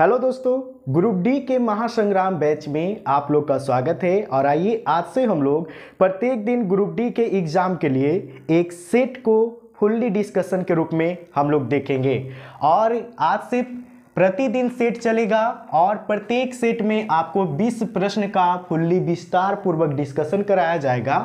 hello दोस्तों group D के महासंग्राम batch में आप लोग का स्वागत है और आइए आज से हम लोग प्रत्येक दिन ग्रुप डी के एग्ज़ाम के लिए एक सेट को फुल्ली डिस्कशन के रूप में हम लोग देखेंगे और आज सिर्फ प्रतिदिन सेट चलेगा और प्रत्येक सेट में आपको 20 प्रश्न का फुल्ली विस्तार पूर्वक डिस्कशन कराया जाएगा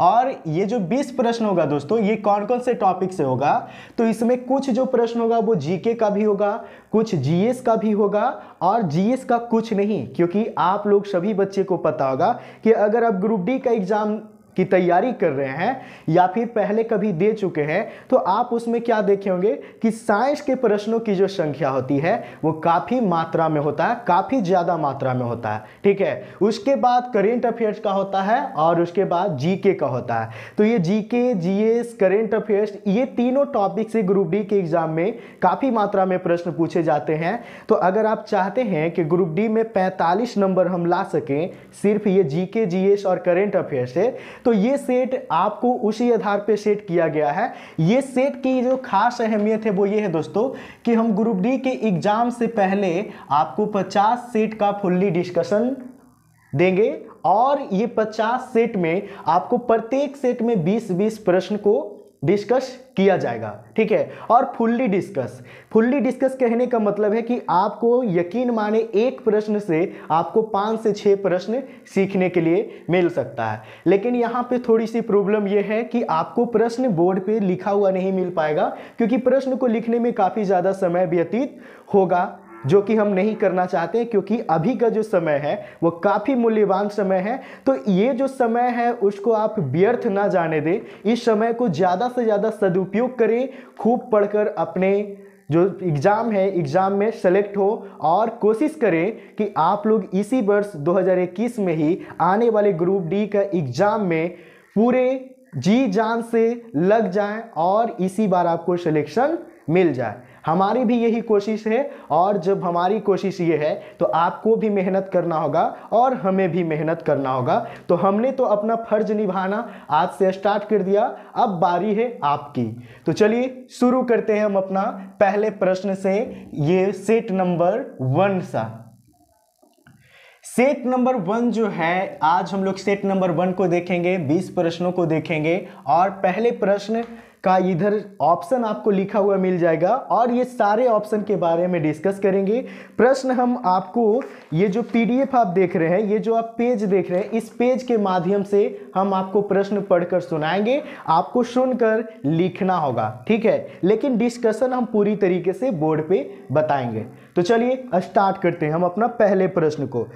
और ये जो 20 प्रश्न होगा दोस्तों ये कौन कौन से टॉपिक से होगा तो इसमें कुछ जो प्रश्न होगा वो जीके का भी होगा कुछ जीएस का भी होगा और जीएस का कुछ नहीं क्योंकि आप लोग सभी बच्चे को पता होगा कि अगर आप ग्रुप डी का एग्ज़ाम की तैयारी कर रहे हैं या फिर पहले कभी दे चुके हैं तो आप उसमें क्या देखे होंगे कि साइंस के प्रश्नों की जो संख्या होती है वो काफ़ी मात्रा में होता है काफ़ी ज़्यादा मात्रा में होता है ठीक है उसके बाद करेंट अफेयर्स का होता है और उसके बाद जीके का होता है तो ये जीके जीएस करेंट अफेयर्स ये तीनों टॉपिक से ग्रुप डी के एग्ज़ाम में काफ़ी मात्रा में प्रश्न पूछे जाते हैं तो अगर आप चाहते हैं कि ग्रुप डी में पैंतालीस नंबर हम ला सकें सिर्फ ये जी के और करेंट अफेयर से तो ये सेट आपको उसी आधार पे सेट किया गया है ये सेट की जो खास अहमियत है वो ये है दोस्तों कि हम ग्रुप डी के एग्ज़ाम से पहले आपको 50 सेट का फुल्ली डिस्कशन देंगे और ये 50 सेट में आपको प्रत्येक सेट में 20-20 प्रश्न को डिस्कस किया जाएगा ठीक है और फुल्ली डिस्कस फुल्ली डिस्कस कहने का मतलब है कि आपको यकीन माने एक प्रश्न से आपको पाँच से छः प्रश्न सीखने के लिए मिल सकता है लेकिन यहाँ पे थोड़ी सी प्रॉब्लम यह है कि आपको प्रश्न बोर्ड पे लिखा हुआ नहीं मिल पाएगा क्योंकि प्रश्न को लिखने में काफ़ी ज़्यादा समय व्यतीत होगा जो कि हम नहीं करना चाहते क्योंकि अभी का जो समय है वो काफ़ी मूल्यवान समय है तो ये जो समय है उसको आप व्यर्थ ना जाने दें इस समय को ज़्यादा से ज़्यादा सदुपयोग करें खूब पढ़कर अपने जो एग्ज़ाम है एग्ज़ाम में सेलेक्ट हो और कोशिश करें कि आप लोग इसी वर्ष 2021 में ही आने वाले ग्रुप डी का एग्ज़ाम में पूरे जी जान से लग जाएं और इसी बार आपको सिलेक्शन मिल जाए हमारी भी यही कोशिश है और जब हमारी कोशिश ये है तो आपको भी मेहनत करना होगा और हमें भी मेहनत करना होगा तो हमने तो अपना फर्ज निभाना आज से स्टार्ट कर दिया अब बारी है आपकी तो चलिए शुरू करते हैं हम अपना पहले प्रश्न से ये सेट नंबर वन सा सेट नंबर वन जो है आज हम लोग सेट नंबर वन को देखेंगे बीस प्रश्नों को देखेंगे और पहले प्रश्न का इधर ऑप्शन आपको लिखा हुआ मिल जाएगा और ये सारे ऑप्शन के बारे में डिस्कस करेंगे प्रश्न हम आपको ये जो पीडीएफ आप देख रहे हैं ये जो आप पेज देख रहे हैं इस पेज के माध्यम से हम आपको प्रश्न पढ़कर सुनाएंगे आपको सुनकर लिखना होगा ठीक है लेकिन डिस्कशन हम पूरी तरीके से बोर्ड पे बताएंगे तो चलिए स्टार्ट करते हैं हम अपना पहले प्रश्न को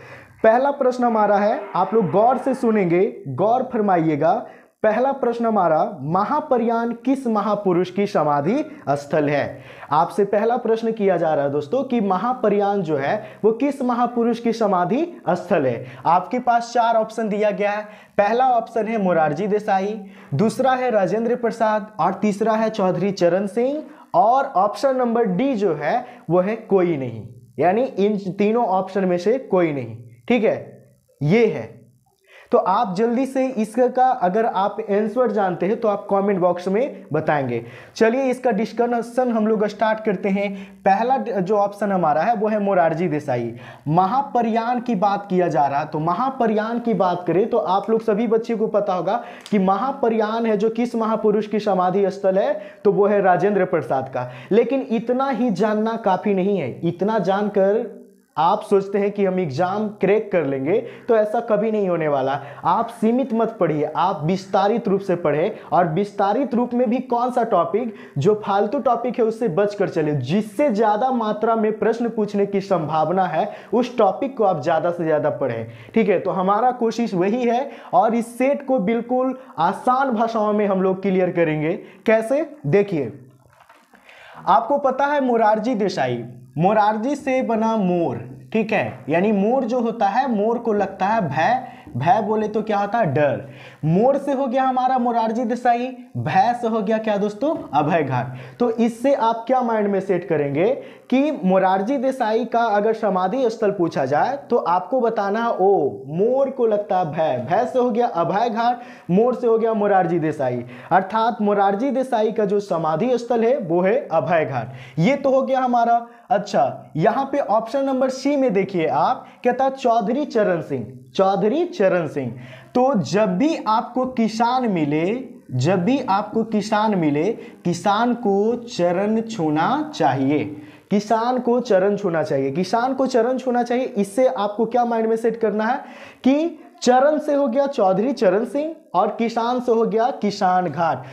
पहला प्रश्न हमारा है आप लोग गौर से सुनेंगे गौर फरमाइएगा पहला प्रश्न हमारा महापरियान किस महापुरुष की समाधि स्थल है आपसे पहला प्रश्न किया जा रहा है दोस्तों कि महापरियान जो है वो किस महापुरुष की समाधि स्थल है आपके पास चार ऑप्शन दिया गया है पहला ऑप्शन है मुरारजी देसाई दूसरा है राजेंद्र प्रसाद और तीसरा है चौधरी चरण सिंह और ऑप्शन नंबर डी जो है वह है कोई नहीं यानी इन तीनों ऑप्शन में से कोई नहीं ठीक है ये है तो आप जल्दी से इसका अगर आप आंसर जानते हैं तो आप कमेंट बॉक्स में बताएंगे चलिए इसका डिस्कशन हम लोग स्टार्ट करते हैं पहला जो ऑप्शन हमारा है वो है मोरारजी देसाई महापरियान की बात किया जा रहा तो महापर्याण की बात करें तो आप लोग सभी बच्चे को पता होगा कि महापर्याण है जो किस महापुरुष की समाधि स्थल है तो वो है राजेंद्र प्रसाद का लेकिन इतना ही जानना काफी नहीं है इतना जानकर आप सोचते हैं कि हम एग्ज़ाम क्रैक कर लेंगे तो ऐसा कभी नहीं होने वाला आप सीमित मत पढ़िए आप विस्तारित रूप से पढ़े और विस्तारित रूप में भी कौन सा टॉपिक जो फालतू टॉपिक है उससे बच कर चले जिससे ज़्यादा मात्रा में प्रश्न पूछने की संभावना है उस टॉपिक को आप ज़्यादा से ज़्यादा पढ़ें ठीक है तो हमारा कोशिश वही है और इस सेट को बिल्कुल आसान भाषाओं में हम लोग क्लियर करेंगे कैसे देखिए आपको पता है मोरारजी देसाई मोरारजी से बना मोर ठीक है यानी मोर जो होता है मोर को लगता है भय भय बोले तो क्या होता है डर मोर से हो गया हमारा मोरारजी देसाई भय से हो गया क्या दोस्तों अभय घाट तो इससे आप क्या माइंड में सेट करेंगे कि मोरारजी देसाई का अगर समाधि स्थल पूछा जाए तो आपको बताना ओ मोर को लगता है भय भय से हो गया अभय घाट मोर से हो गया मोरारजी देसाई अर्थात मोरारजी देसाई का जो समाधि स्थल है वो है अभय घाट ये तो हो गया हमारा अच्छा यहाँ पे ऑप्शन नंबर सी में देखिए आप कहता चौधरी चरण सिंह चौधरी चरण सिंह तो जब भी आपको किसान मिले जब भी आपको किसान मिले किसान को चरण छूना चाहिए किसान को चरण छूना चाहिए किसान को चरण छूना चाहिए इससे आपको क्या माइंड में सेट करना है कि चरण से हो गया चौधरी चरण सिंह और किसान से हो गया किसान घाट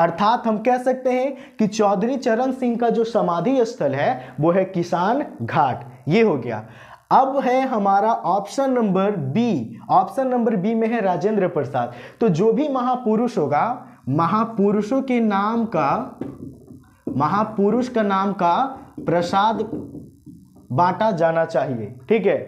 अर्थात हम कह सकते हैं कि चौधरी चरण सिंह का जो समाधि स्थल है वो है किसान घाट ये हो गया अब है हमारा option number B option number B में है राजेंद्र प्रसाद तो जो भी महापुरुष होगा महापुरुषों के नाम का महापुरुष का नाम का प्रसाद बांटा जाना चाहिए ठीक है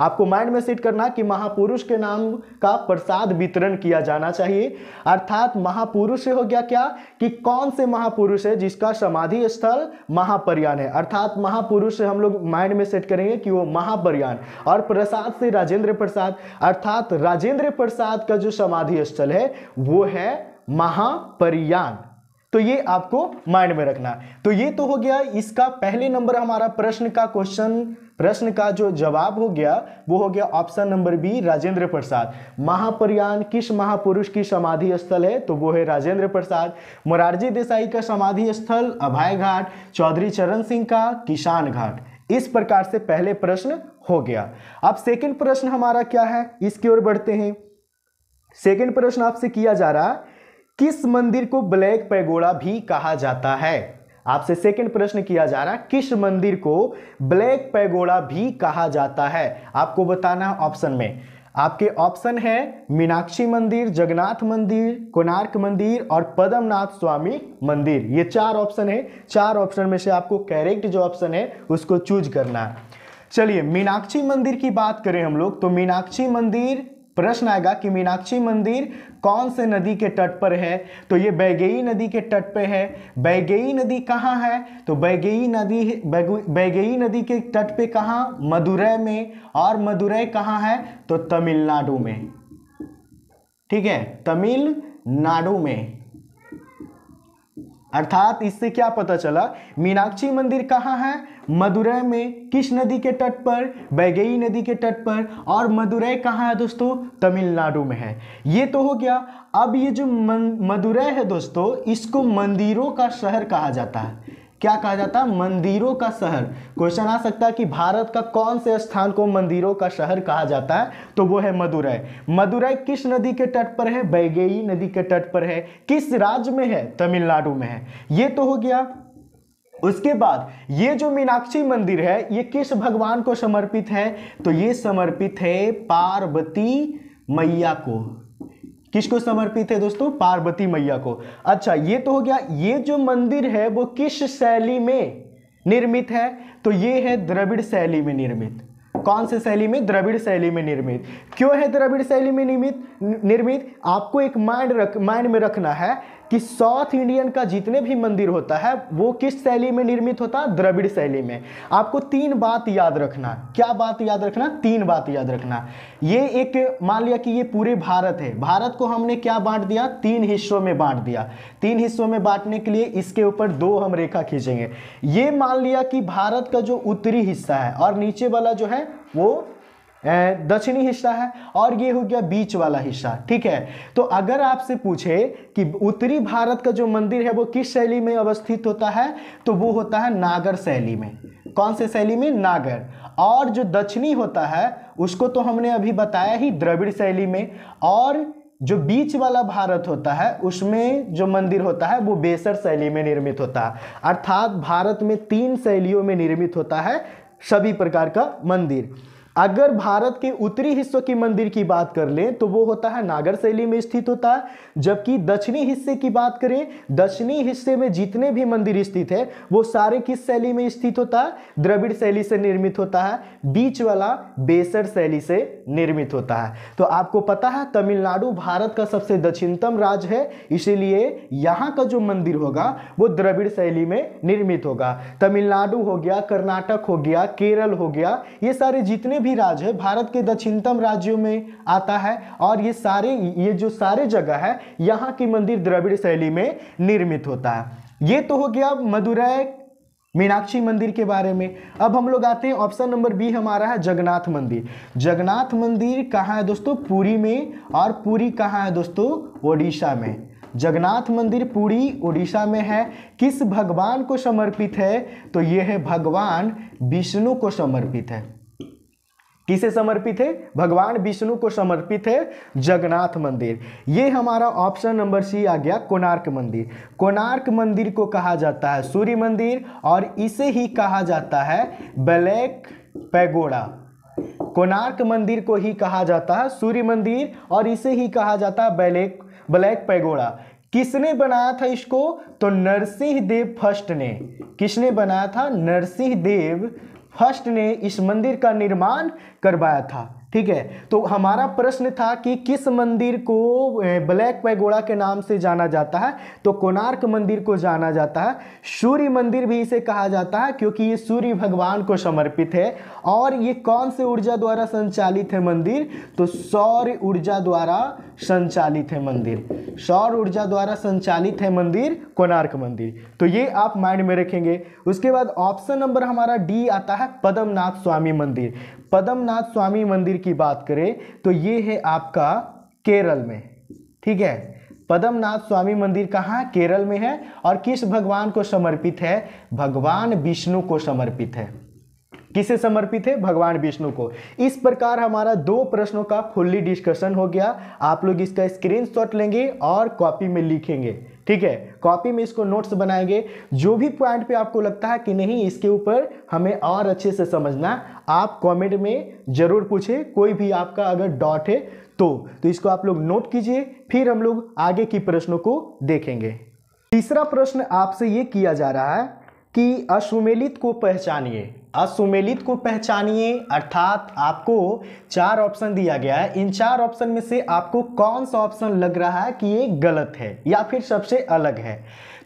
आपको माइंड में सेट करना कि महापुरुष के नाम का प्रसाद वितरण किया जाना चाहिए अर्थात महापुरुष से हो गया क्या कि कौन से महापुरुष है जिसका समाधि स्थल महापरियान है अर्थात महापुरुष से हम लोग माइंड में सेट करेंगे कि वो महापर्यान और प्रसाद से राजेंद्र प्रसाद अर्थात राजेंद्र प्रसाद का जो समाधि स्थल है वो है महापरियान तो ये आपको माइंड में रखना है तो ये तो हो गया इसका पहले नंबर हमारा प्रश्न का क्वेश्चन प्रश्न का जो जवाब हो गया वो हो गया option number B Rajendra Prasad महापरियान किस महापुरुष की समाधि स्थल है तो वो है राजेंद्र प्रसाद मोरारजी देसाई का समाधि स्थल अभय घाट चौधरी चरण सिंह का किसान घाट इस प्रकार से पहले प्रश्न हो गया अब सेकंड प्रश्न हमारा क्या है इसकी ओर बढ़ते हैं सेकंड प्रश्न आपसे किया जा रहा है किस मंदिर को ब्लैक पैगोड़ा भी कहा जाता है आपसे सेकंड प्रश्न किया जा रहा है किस मंदिर को ब्लैक पैगोड़ा भी कहा जाता है आपको बताना ऑप्शन में आपके ऑप्शन है मीनाक्षी मंदिर जगन्नाथ मंदिर कोणार्क मंदिर और पद्मनाथ स्वामी मंदिर ये चार ऑप्शन है चार ऑप्शन में से आपको कैरेक्ट जो ऑप्शन है उसको चूज करना है चलिए मीनाक्षी मंदिर की बात करें हम लोग तो मीनाक्षी मंदिर प्रश्न आएगा कि मीनाक्षी मंदिर कौन से नदी के तट पर है तो ये बैगेई नदी के तट पे है बैगेई नदी कहाँ है तो बैगेई नदी बैगेई नदी के तट पे कहाँ मदुरै में और मदुरै कहाँ है तो तमिलनाडु में ठीक है तमिलनाडु में अर्थात इससे क्या पता चला मीनाक्षी मंदिर कहाँ है मदुरै में किस नदी के तट पर बैगई नदी के तट पर और मदुरै कहाँ है दोस्तों तमिलनाडु में है ये तो हो गया अब ये जो मदुरै है दोस्तों इसको मंदिरों का शहर कहा जाता है क्या कहा जाता है मंदिरों का शहर क्वेश्चन आ सकता है कि भारत का कौन से स्थान को मंदिरों का शहर कहा जाता है तो वो है मदुरै मदुरै किस नदी के तट पर है बैगई नदी के तट पर है किस राज्य में है तमिलनाडु में है ये तो हो गया उसके बाद ये जो मीनाक्षी मंदिर है ये किस भगवान को समर्पित है तो ये समर्पित है पार्वती मैया को किसको समर्पित है दोस्तों पार्वती मैया को अच्छा ये तो हो गया ये जो मंदिर है वो किस शैली में निर्मित है तो ये है द्रविड़ शैली में निर्मित कौन से शैली में द्रविड़ शैली में निर्मित क्यों है द्रविड़ शैली में निर्मित निर्मित आपको एक माइंड रख माइंड में रखना है कि साउथ इंडियन का जितने भी मंदिर होता है वो किस शैली में निर्मित होता है द्रविड़ शैली में आपको तीन बात याद रखना क्या बात याद रखना तीन बात याद रखना ये एक मान लिया कि ये पूरे भारत है भारत को हमने क्या बांट दिया तीन हिस्सों में बांट दिया तीन हिस्सों में बांटने के लिए इसके ऊपर दो हम रेखा खींचेंगे ये मान लिया कि भारत का जो उत्तरी हिस्सा है और नीचे वाला जो है वो दक्षिणी हिस्सा है और ये हो गया बीच वाला हिस्सा ठीक है तो अगर आपसे पूछे कि उत्तरी भारत का जो मंदिर है वो किस शैली में अवस्थित होता है तो वो होता है नागर शैली में कौन से शैली में नागर और जो दक्षिणी होता है उसको तो हमने अभी बताया ही द्रविड़ शैली में और जो बीच वाला भारत होता है उसमें जो मंदिर होता है वो बेसर शैली में निर्मित होता है अर्थात भारत में तीन शैलियों में निर्मित होता है सभी प्रकार का मंदिर अगर भारत के उत्तरी हिस्सों के मंदिर की बात कर लें तो वो होता है नागर शैली में स्थित होता है जबकि दक्षिणी हिस्से की बात करें दक्षिणी हिस्से में जितने भी मंदिर स्थित है वो सारे किस शैली में स्थित होता है द्रविड़ शैली से निर्मित होता है बीच वाला बेसर शैली से निर्मित होता है तो आपको पता है तमिलनाडु भारत का सबसे दक्षिणतम राज्य है इसीलिए यहाँ का जो मंदिर होगा वो द्रविड़ शैली में निर्मित होगा तमिलनाडु हो गया कर्नाटक हो गया केरल हो गया ये सारे जितने भी राज्य है भारत के दक्षिणतम राज्यों में आता है और ये सारे ये जो सारे जगह है यहाँ की मंदिर द्रविड़ शैली में निर्मित होता है ये तो हो गया मदुरै मीनाक्षी मंदिर के बारे में अब हम लोग आते हैं ऑप्शन नंबर बी हमारा है जगन्नाथ मंदिर जगन्नाथ मंदिर कहाँ है दोस्तों पुरी में और पुरी कहाँ है दोस्तों ओडिशा में जगन्नाथ मंदिर पुरी ओडिशा में है किस भगवान को समर्पित है तो ये है भगवान विष्णु को समर्पित है किसे समर्पित है भगवान विष्णु को समर्पित है जगन्नाथ मंदिर ये हमारा ऑप्शन नंबर सी आ गया कोणार्क मंदिर कोणार्क मंदिर को कहा जाता है सूर्य मंदिर और इसे ही कहा जाता है ब्लैक पैगोड़ा कोणार्क मंदिर को ही कहा जाता है सूर्य मंदिर और इसे ही कहा जाता है ब्लैक ब्लैक पैगोड़ा किसने बनाया था इसको तो नरसिंह देव फर्स्ट ने किसने बनाया था नरसिंह देव फर्स्ट ने इस मंदिर का निर्माण करवाया था ठीक है तो हमारा प्रश्न था कि किस मंदिर को ब्लैक पैगोड़ा के नाम से जाना जाता है तो कोणार्क मंदिर को जाना जाता है सूर्य मंदिर भी इसे कहा जाता है क्योंकि ये सूर्य भगवान को समर्पित है और ये कौन से ऊर्जा द्वारा संचालित है मंदिर तो सौर ऊर्जा द्वारा संचालित है मंदिर सौर ऊर्जा द्वारा संचालित है मंदिर कोणार्क मंदिर तो ये आप माइंड में रखेंगे उसके बाद ऑप्शन नंबर हमारा डी आता है पदमनाथ स्वामी मंदिर पद्मनाथ स्वामी मंदिर की बात करें तो ये है आपका केरल में ठीक है पदमनाथ स्वामी मंदिर कहाँ केरल में है और किस भगवान को समर्पित है भगवान विष्णु को समर्पित है किसे समर्पित है भगवान विष्णु को इस प्रकार हमारा दो प्रश्नों का फुल्ली डिस्कशन हो गया आप लोग इसका स्क्रीनशॉट लेंगे और कॉपी में लिखेंगे ठीक है कॉपी में इसको नोट्स बनाएंगे जो भी पॉइंट पे आपको लगता है कि नहीं इसके ऊपर हमें और अच्छे से समझना आप कमेंट में ज़रूर पूछे कोई भी आपका अगर डॉट है तो तो इसको आप लोग नोट कीजिए फिर हम लोग आगे की प्रश्नों को देखेंगे तीसरा प्रश्न आपसे ये किया जा रहा है कि अश्वमेलित को पहचानिए असुमेलित को पहचानिए अर्थात आपको चार ऑप्शन दिया गया है इन चार ऑप्शन में से आपको कौन सा ऑप्शन लग रहा है कि ये गलत है या फिर सबसे अलग है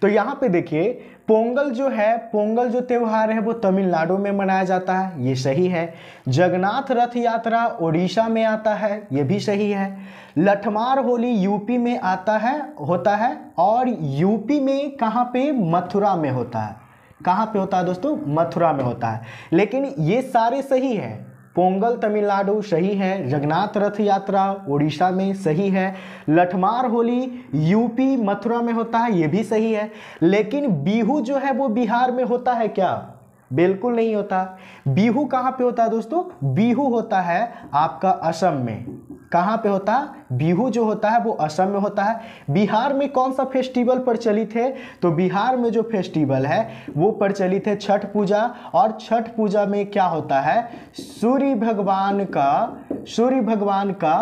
तो यहाँ पे देखिए पोंगल जो है पोंगल जो त्यौहार है वो तमिलनाडु में मनाया जाता है ये सही है जगन्नाथ रथ यात्रा ओडिशा में आता है ये भी सही है लठमार होली यूपी में आता है होता है और यूपी में कहाँ पे मथुरा में होता है कहाँ पे होता है दोस्तों मथुरा में होता है लेकिन ये सारे सही है पोंगल तमिलनाडु सही है जगन्नाथ रथ यात्रा उड़ीसा में सही है लठमार होली यूपी मथुरा में होता है ये भी सही है लेकिन बिहू जो है वो बिहार में होता है क्या बिल्कुल नहीं होता बिहू कहाँ पे होता है दोस्तों बिहू होता है आपका असम में कहाँ पे होता है बिहू जो होता है वो असम में होता है बिहार में कौन सा फेस्टिवल प्रचलित है तो बिहार में जो फेस्टिवल है वो प्रचलित है छठ पूजा और छठ पूजा में क्या होता है सूर्य भगवान का सूर्य भगवान का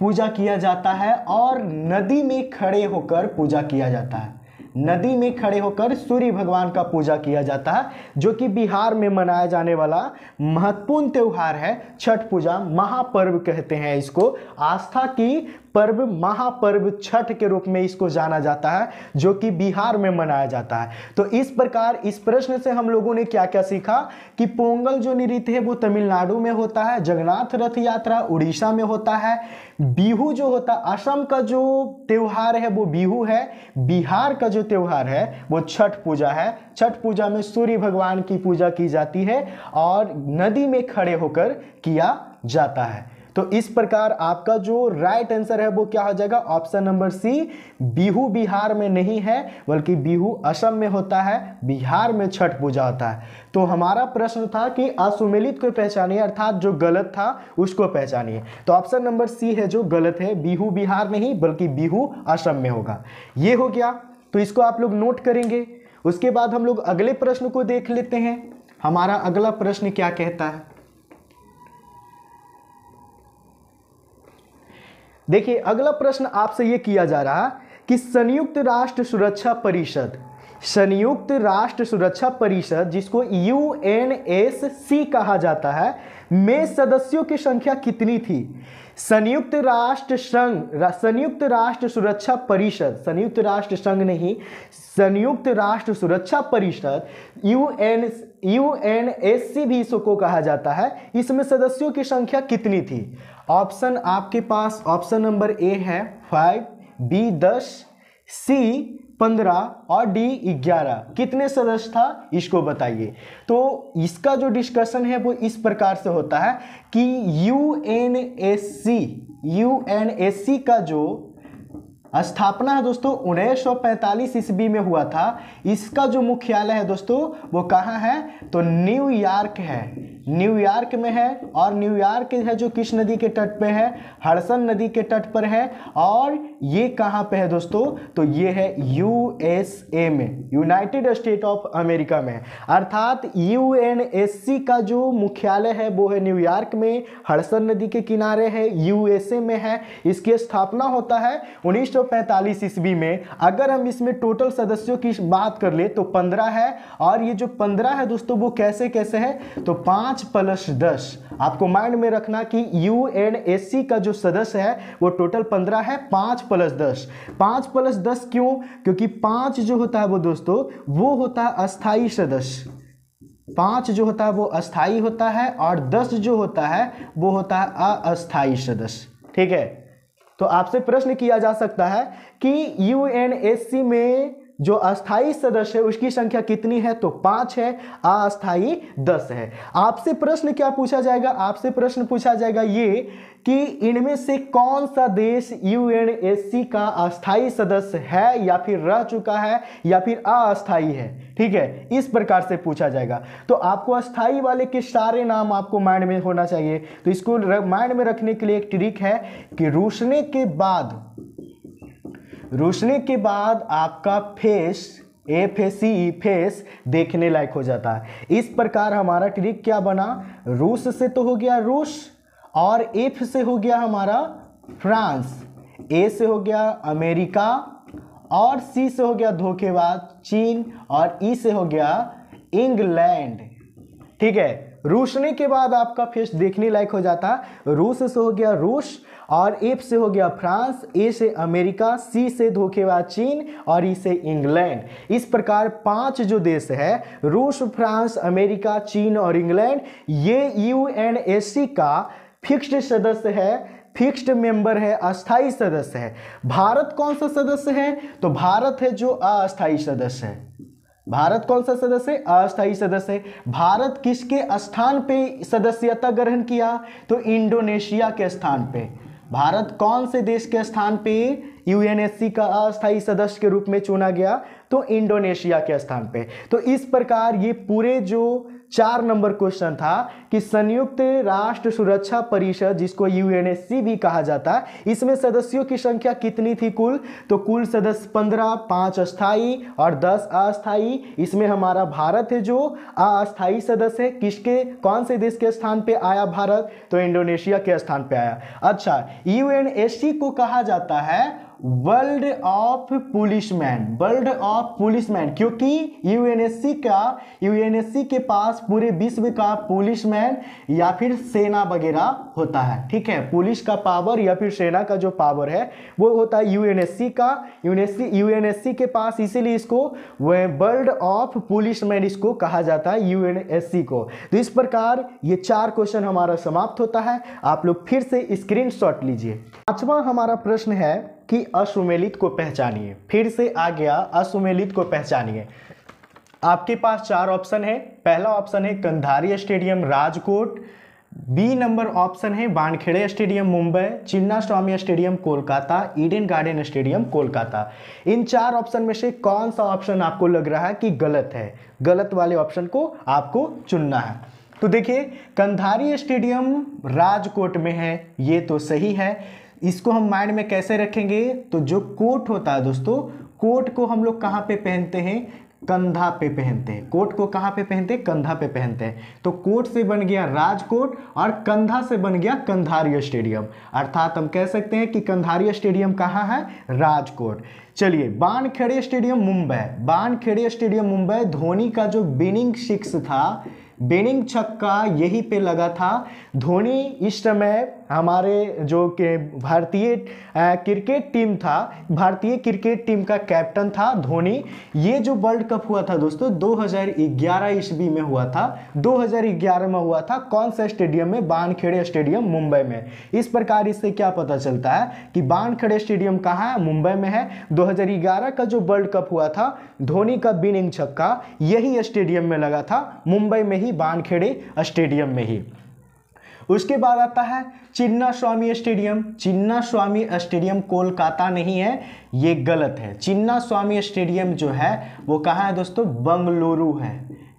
पूजा किया जाता है और नदी में खड़े होकर पूजा किया जाता है नदी में खड़े होकर सूर्य भगवान का पूजा किया जाता है जो कि बिहार में मनाया जाने वाला महत्वपूर्ण त्यौहार है छठ पूजा महापर्व कहते हैं इसको आस्था की पर्व महापर्व छठ के रूप में इसको जाना जाता है जो कि बिहार में मनाया जाता है तो इस प्रकार इस प्रश्न से हम लोगों ने क्या क्या सीखा कि पोंगल जो नृत्य है वो तमिलनाडु में होता है जगन्नाथ रथ यात्रा उड़ीसा में होता है बिहू जो होता असम का जो त्यौहार है वो बिहू है बिहार का जो त्यौहार है वो छठ पूजा है छठ पूजा में सूर्य भगवान की पूजा की जाती है और नदी में खड़े होकर किया जाता है तो इस प्रकार आपका जो राइट आंसर है वो क्या हो जाएगा option number C Bihu Bihar में नहीं है बल्कि बिहू असम में होता है बिहार में छठ पूजा होता है तो हमारा प्रश्न था कि असुमेलित को पहचानिए अर्थात जो गलत था उसको पहचानिए तो ऑप्शन नंबर सी है जो गलत है बिहू बिहार नहीं बल्कि बिहू असम में होगा ये हो गया तो इसको आप लोग नोट करेंगे उसके बाद हम लोग अगले प्रश्न को देख लेते हैं हमारा अगला प्रश्न क्या कहता है देखिए अगला प्रश्न आपसे ये किया जा रहा कि संयुक्त राष्ट्र सुरक्षा परिषद संयुक्त राष्ट्र सुरक्षा परिषद जिसको यू कहा जाता है में सदस्यों की संख्या कितनी थी संयुक्त राष्ट्र संघ संयुक्त राष्ट्र सुरक्षा परिषद संयुक्त राष्ट्र संघ नहीं संयुक्त राष्ट्र सुरक्षा परिषद U N U N S C भी इसको कहा जाता है इसमें सदस्यों की संख्या कितनी थी ऑप्शन आपके पास ऑप्शन नंबर ए है फाइव बी दस सी पंद्रह और डी ग्यारह कितने सदस्य था इसको बताइए तो इसका जो डिस्कशन है वो इस प्रकार से होता है कि U N S C U N S C का जो स्थापना है दोस्तों पैंतालीस ईस्वी में हुआ था इसका जो मुख्यालय है दोस्तों वो कहाँ है तो न्यूयॉर्क है न्यूयॉर्क में है और न्यूयॉर्क है जो किस नदी के तट पे है हड़सन नदी के तट पर है और ये कहाँ पे है दोस्तों तो ये है यूएसए में यूनाइटेड स्टेट ऑफ अमेरिका में अर्थात यूएनएससी का जो मुख्यालय है वो है न्यूयॉर्क में हड़सन नदी के किनारे है यूएसए में है इसकी स्थापना होता है 1945 ईस्वी में अगर हम इसमें टोटल सदस्यों की बात कर ले तो 15 है और ये जो 15 है दोस्तों वो कैसे कैसे है तो पांच प्लस दस आपको माइंड में रखना कि यूएनएससी का जो सदस्य है वो टोटल पंद्रह है पांच प्लस दस पाँच प्लस दस क्यों क्योंकि पाँच जो होता है वो दोस्तों वो होता है अस्थाई सदस्य पाँच जो होता है वो अस्थाई होता है और दस जो होता है वो होता है अस्थाई सदस्य ठीक है तो आपसे प्रश्न किया जा सकता है कि यू में जो अस्थाई सदस्य है उसकी संख्या कितनी है तो पाँच है अस्थाई दस है आपसे प्रश्न क्या पूछा जाएगा आपसे प्रश्न पूछा जाएगा ये कि इनमें से कौन सा देश यूएनएससी का अस्थाई सदस्य है या फिर रह चुका है या फिर अस्थाई है ठीक है इस प्रकार से पूछा जाएगा तो आपको अस्थाई वाले के सारे नाम आपको माइंड में होना चाहिए तो इसको माइंड में रखने के लिए एक ट्रिक है कि रूसने के बाद रूसने के बाद आपका face F A C E face देखने लायक हो जाता है इस प्रकार हमारा ट्रिक क्या बना रूस से तो हो गया रूस और एफ से हो गया हमारा फ्रांस ए से हो गया अमेरिका और सी से हो गया धोखेबाज चीन और ई e से हो गया इंग्लैंड ठीक है रूसने के बाद आपका फेस देखने लायक हो जाता रूस से हो गया रूस और एफ से हो गया फ्रांस ए से अमेरिका सी से धोखेबाज चीन और ई e से इंग्लैंड इस प्रकार पांच जो देश है रूस फ्रांस अमेरिका चीन और इंग्लैंड ये यू एन एस सी का फिक्स्ड सदस्य है फिक्स्ड मेंबर है अस्थाई सदस्य है भारत कौन सा सदस्य है तो भारत है जो अस्थाई सदस्य है भारत कौन सा सदस्य है अस्थायी सदस्य है भारत किसके स्थान पे सदस्यता ग्रहण किया तो इंडोनेशिया के स्थान पे भारत कौन से देश के स्थान पे यूएनएससी का अस्थायी सदस्य के रूप में चुना गया तो इंडोनेशिया के स्थान पे तो इस प्रकार ये पूरे जो चार नंबर क्वेश्चन था कि संयुक्त राष्ट्र सुरक्षा परिषद जिसको यूएनएससी भी कहा जाता है इसमें सदस्यों की संख्या कितनी थी कुल तो कुल सदस्य पंद्रह पाँच अस्थाई और दस अस्थाई इसमें हमारा भारत है जो अस्थाई सदस्य है किसके कौन से देश के स्थान पे आया भारत तो इंडोनेशिया के स्थान पे आया अच्छा यूएनएससी को कहा जाता है world of policeman world of policeman क्योंकि यूएनएससी का यूएनएससी के पास पूरे विश्व का पुलिसमैन या फिर सेना वगैरह होता है ठीक है पुलिस का पावर या फिर सेना का जो पावर है वो होता है यूएनएससी का यूएनएससी यूएनएससी के पास इसीलिए इसको वर्ल्ड ऑफ पुलिसमैन इसको कहा जाता है यूएनएससी को तो इस प्रकार ये चार क्वेश्चन हमारा समाप्त होता है आप लोग फिर से स्क्रीन लीजिए पांचवा हमारा प्रश्न है कि अशुमेलित को पहचानिए फिर से आ गया असुमेलित को पहचानिए आपके पास चार ऑप्शन है पहला ऑप्शन है Khandheri stadium Rajkot B number option है Wankhede stadium Mumbai Chinnaswamy stadium Kolkata Eden Garden stadium Kolkata इन चार ऑप्शन में से कौन सा ऑप्शन आपको लग रहा है कि गलत है गलत वाले ऑप्शन को आपको चुनना है तो देखिए कंधारी स्टेडियम राजकोट में है ये तो सही है इसको हम माइंड में कैसे रखेंगे तो जो कोट होता है दोस्तों कोट को हम लोग कहाँ पे पहनते हैं कंधा पे पहनते हैं कोट को कहाँ पे पहनते हैं कंधा पे पहनते हैं तो कोट से बन गया राजकोट और कंधा से बन गया कंधारिया स्टेडियम अर्थात हम कह सकते हैं कि कंधारिया स्टेडियम कहाँ है राजकोट चलिए बानखेड़े स्टेडियम मुंबई बानखेड़े स्टेडियम मुंबई धोनी का जो बिनिंग सिक्स था बेनिंग छक्का यहीं पे लगा था धोनी इस समय हमारे जो के भारतीय क्रिकेट टीम था भारतीय क्रिकेट टीम का कैप्टन था धोनी ये जो वर्ल्ड कप हुआ था दोस्तों 2011 ईस्वी में हुआ था 2011 में हुआ था कौन सा स्टेडियम में बानखेड़े स्टेडियम मुंबई में इस प्रकार इससे क्या पता चलता है कि बानखेड़े स्टेडियम कहाँ है मुंबई में है दो का जो वर्ल्ड कप हुआ था धोनी का बिनिंग छक्का यही स्टेडियम में लगा था मुंबई में ही ही बानखेड़े स्टेडियम में ही उसके बाद आता है Chinnaswamy stadium Chinnaswamy stadium Kolkata नहीं है ये गलत है चिन्ना स्वामी स्टेडियम जो है वो कहाँ है दोस्तों बंगलुरु है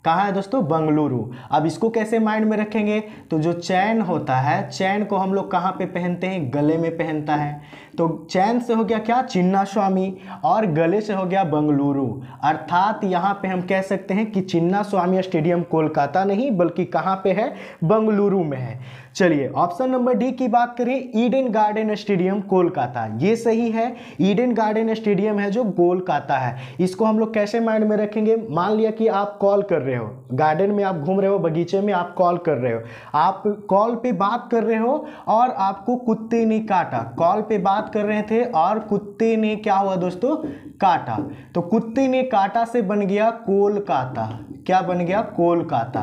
कहाँ है दोस्तों बंगलुरु अब इसको कैसे माइंड में रखेंगे तो जो चैन होता है चैन को हम लोग कहाँ पे पहनते हैं गले में पहनता है तो चैन से हो गया क्या चिन्नास्वामी और गले से हो गया बंगलुरु अर्थात यहाँ पे हम कह सकते हैं कि चिन्ना स्वामी स्टेडियम कोलकाता नहीं बल्कि कहाँ पे है बंगलुरु में है चलिए ऑप्शन नंबर डी की बात करें ईडन गार्डन स्टेडियम कोलकाता ये सही है ईडन गार्डन स्टेडियम है जो कोलकाता है इसको हम लोग कैसे माइंड में रखेंगे मान लिया कि आप कॉल कर रहे हो गार्डन में आप घूम रहे हो बगीचे में आप कॉल कर रहे हो आप कॉल पे बात कर रहे हो और आपको कुत्ते ने काटा कॉल पे बात बात कर रहे थे और कुत्ते ने क्या हुआ दोस्तों काटा तो कुत्ते ने काटा से बन गया कोलकाता क्या बन गया कोलकाता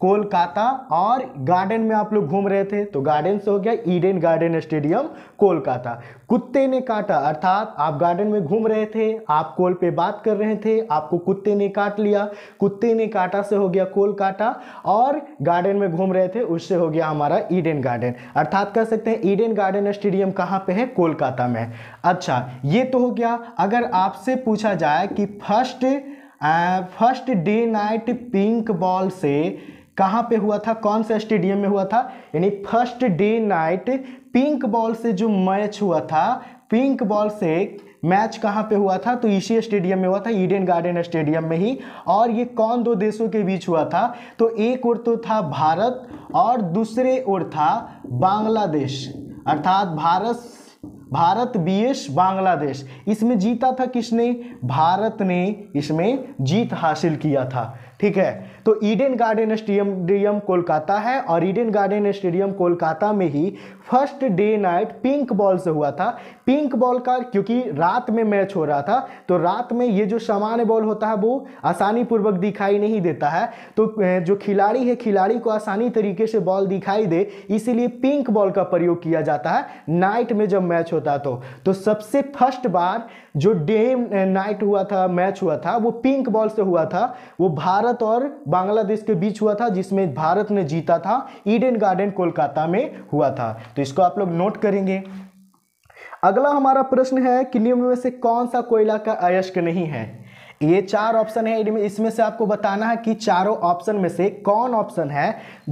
कोलकाता और गार्डन में आप लोग घूम रहे थे तो गार्डन से हो गया ईडन गार्डन स्टेडियम कोलकाता कुत्ते ने काटा अर्थात आप गार्डन में घूम रहे थे आप कोल पे बात कर रहे थे आपको कुत्ते ने काट लिया कुत्ते ने काटा से हो गया कोलकाता और गार्डन में घूम रहे थे उससे हो गया हमारा ईडन गार्डन अर्थात कह सकते हैं ईडन गार्डन स्टेडियम कहाँ पर है कोलकाता में अच्छा ये तो हो गया अगर आप आपसे पूछा जाए कि first first day night pink ball से कहाँ पे हुआ था कौन से स्टेडियम में हुआ था यानी first day night pink ball से जो मैच हुआ था पिंक बॉल से मैच कहाँ पे हुआ था तो इसी स्टेडियम में हुआ था ईडन गार्डन स्टेडियम में ही और ये कौन दो देशों के बीच हुआ था तो एक और तो था भारत और दूसरे ओर था बांग्लादेश अर्थात भारत भारत बी एस बांग्लादेश इसमें जीता था किसने भारत ने इसमें जीत हासिल किया था ठीक है तो ईडन गार्डन स्टेडियम कोलकाता है और ईडन गार्डन स्टेडियम कोलकाता में ही first day night pink ball से हुआ था पिंक बॉल का क्योंकि रात में मैच हो रहा था तो रात में ये जो सामान्य बॉल होता है वो आसानी पूर्वक दिखाई नहीं देता है तो जो खिलाड़ी है खिलाड़ी को आसानी तरीके से बॉल दिखाई दे इसीलिए पिंक बॉल का प्रयोग किया जाता है नाइट में जब मैच होता तो, तो सबसे फर्स्ट बार जो डे नाइट हुआ था मैच हुआ था वो पिंक बॉल से हुआ था वो भारत भारत और बांग्लादेश के बीच हुआ था जिसमें भारत ने जीता था ईडन गार्डन कोलकाता में हुआ था तो इसको आप लोग नोट करेंगे अगला हमारा प्रश्न है कि निम्न में से कौन सा कोयला का अयस्क नहीं है ये चार ऑप्शन है इसमें से आपको बताना है कि चारों ऑप्शन में से कौन ऑप्शन है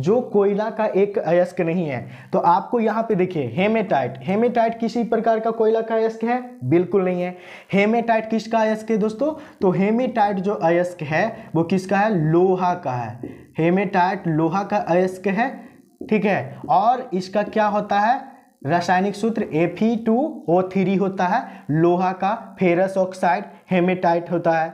जो कोयला का एक अयस्क नहीं है तो आपको यहाँ पे देखिए हेमेटाइट हेमेटाइट किसी प्रकार का कोयला का अयस्क है बिल्कुल नहीं है हेमेटाइट किसका अयस्क है दोस्तों तो हेमेटाइट जो अयस्क है वो किसका है लोहा का है हेमेटाइट लोहा का अयस्क है ठीक है और इसका क्या होता है रासायनिक सूत्र एफी टू ओ थ्री होता है लोहा का फेरस ऑक्साइड हेमेटाइट होता है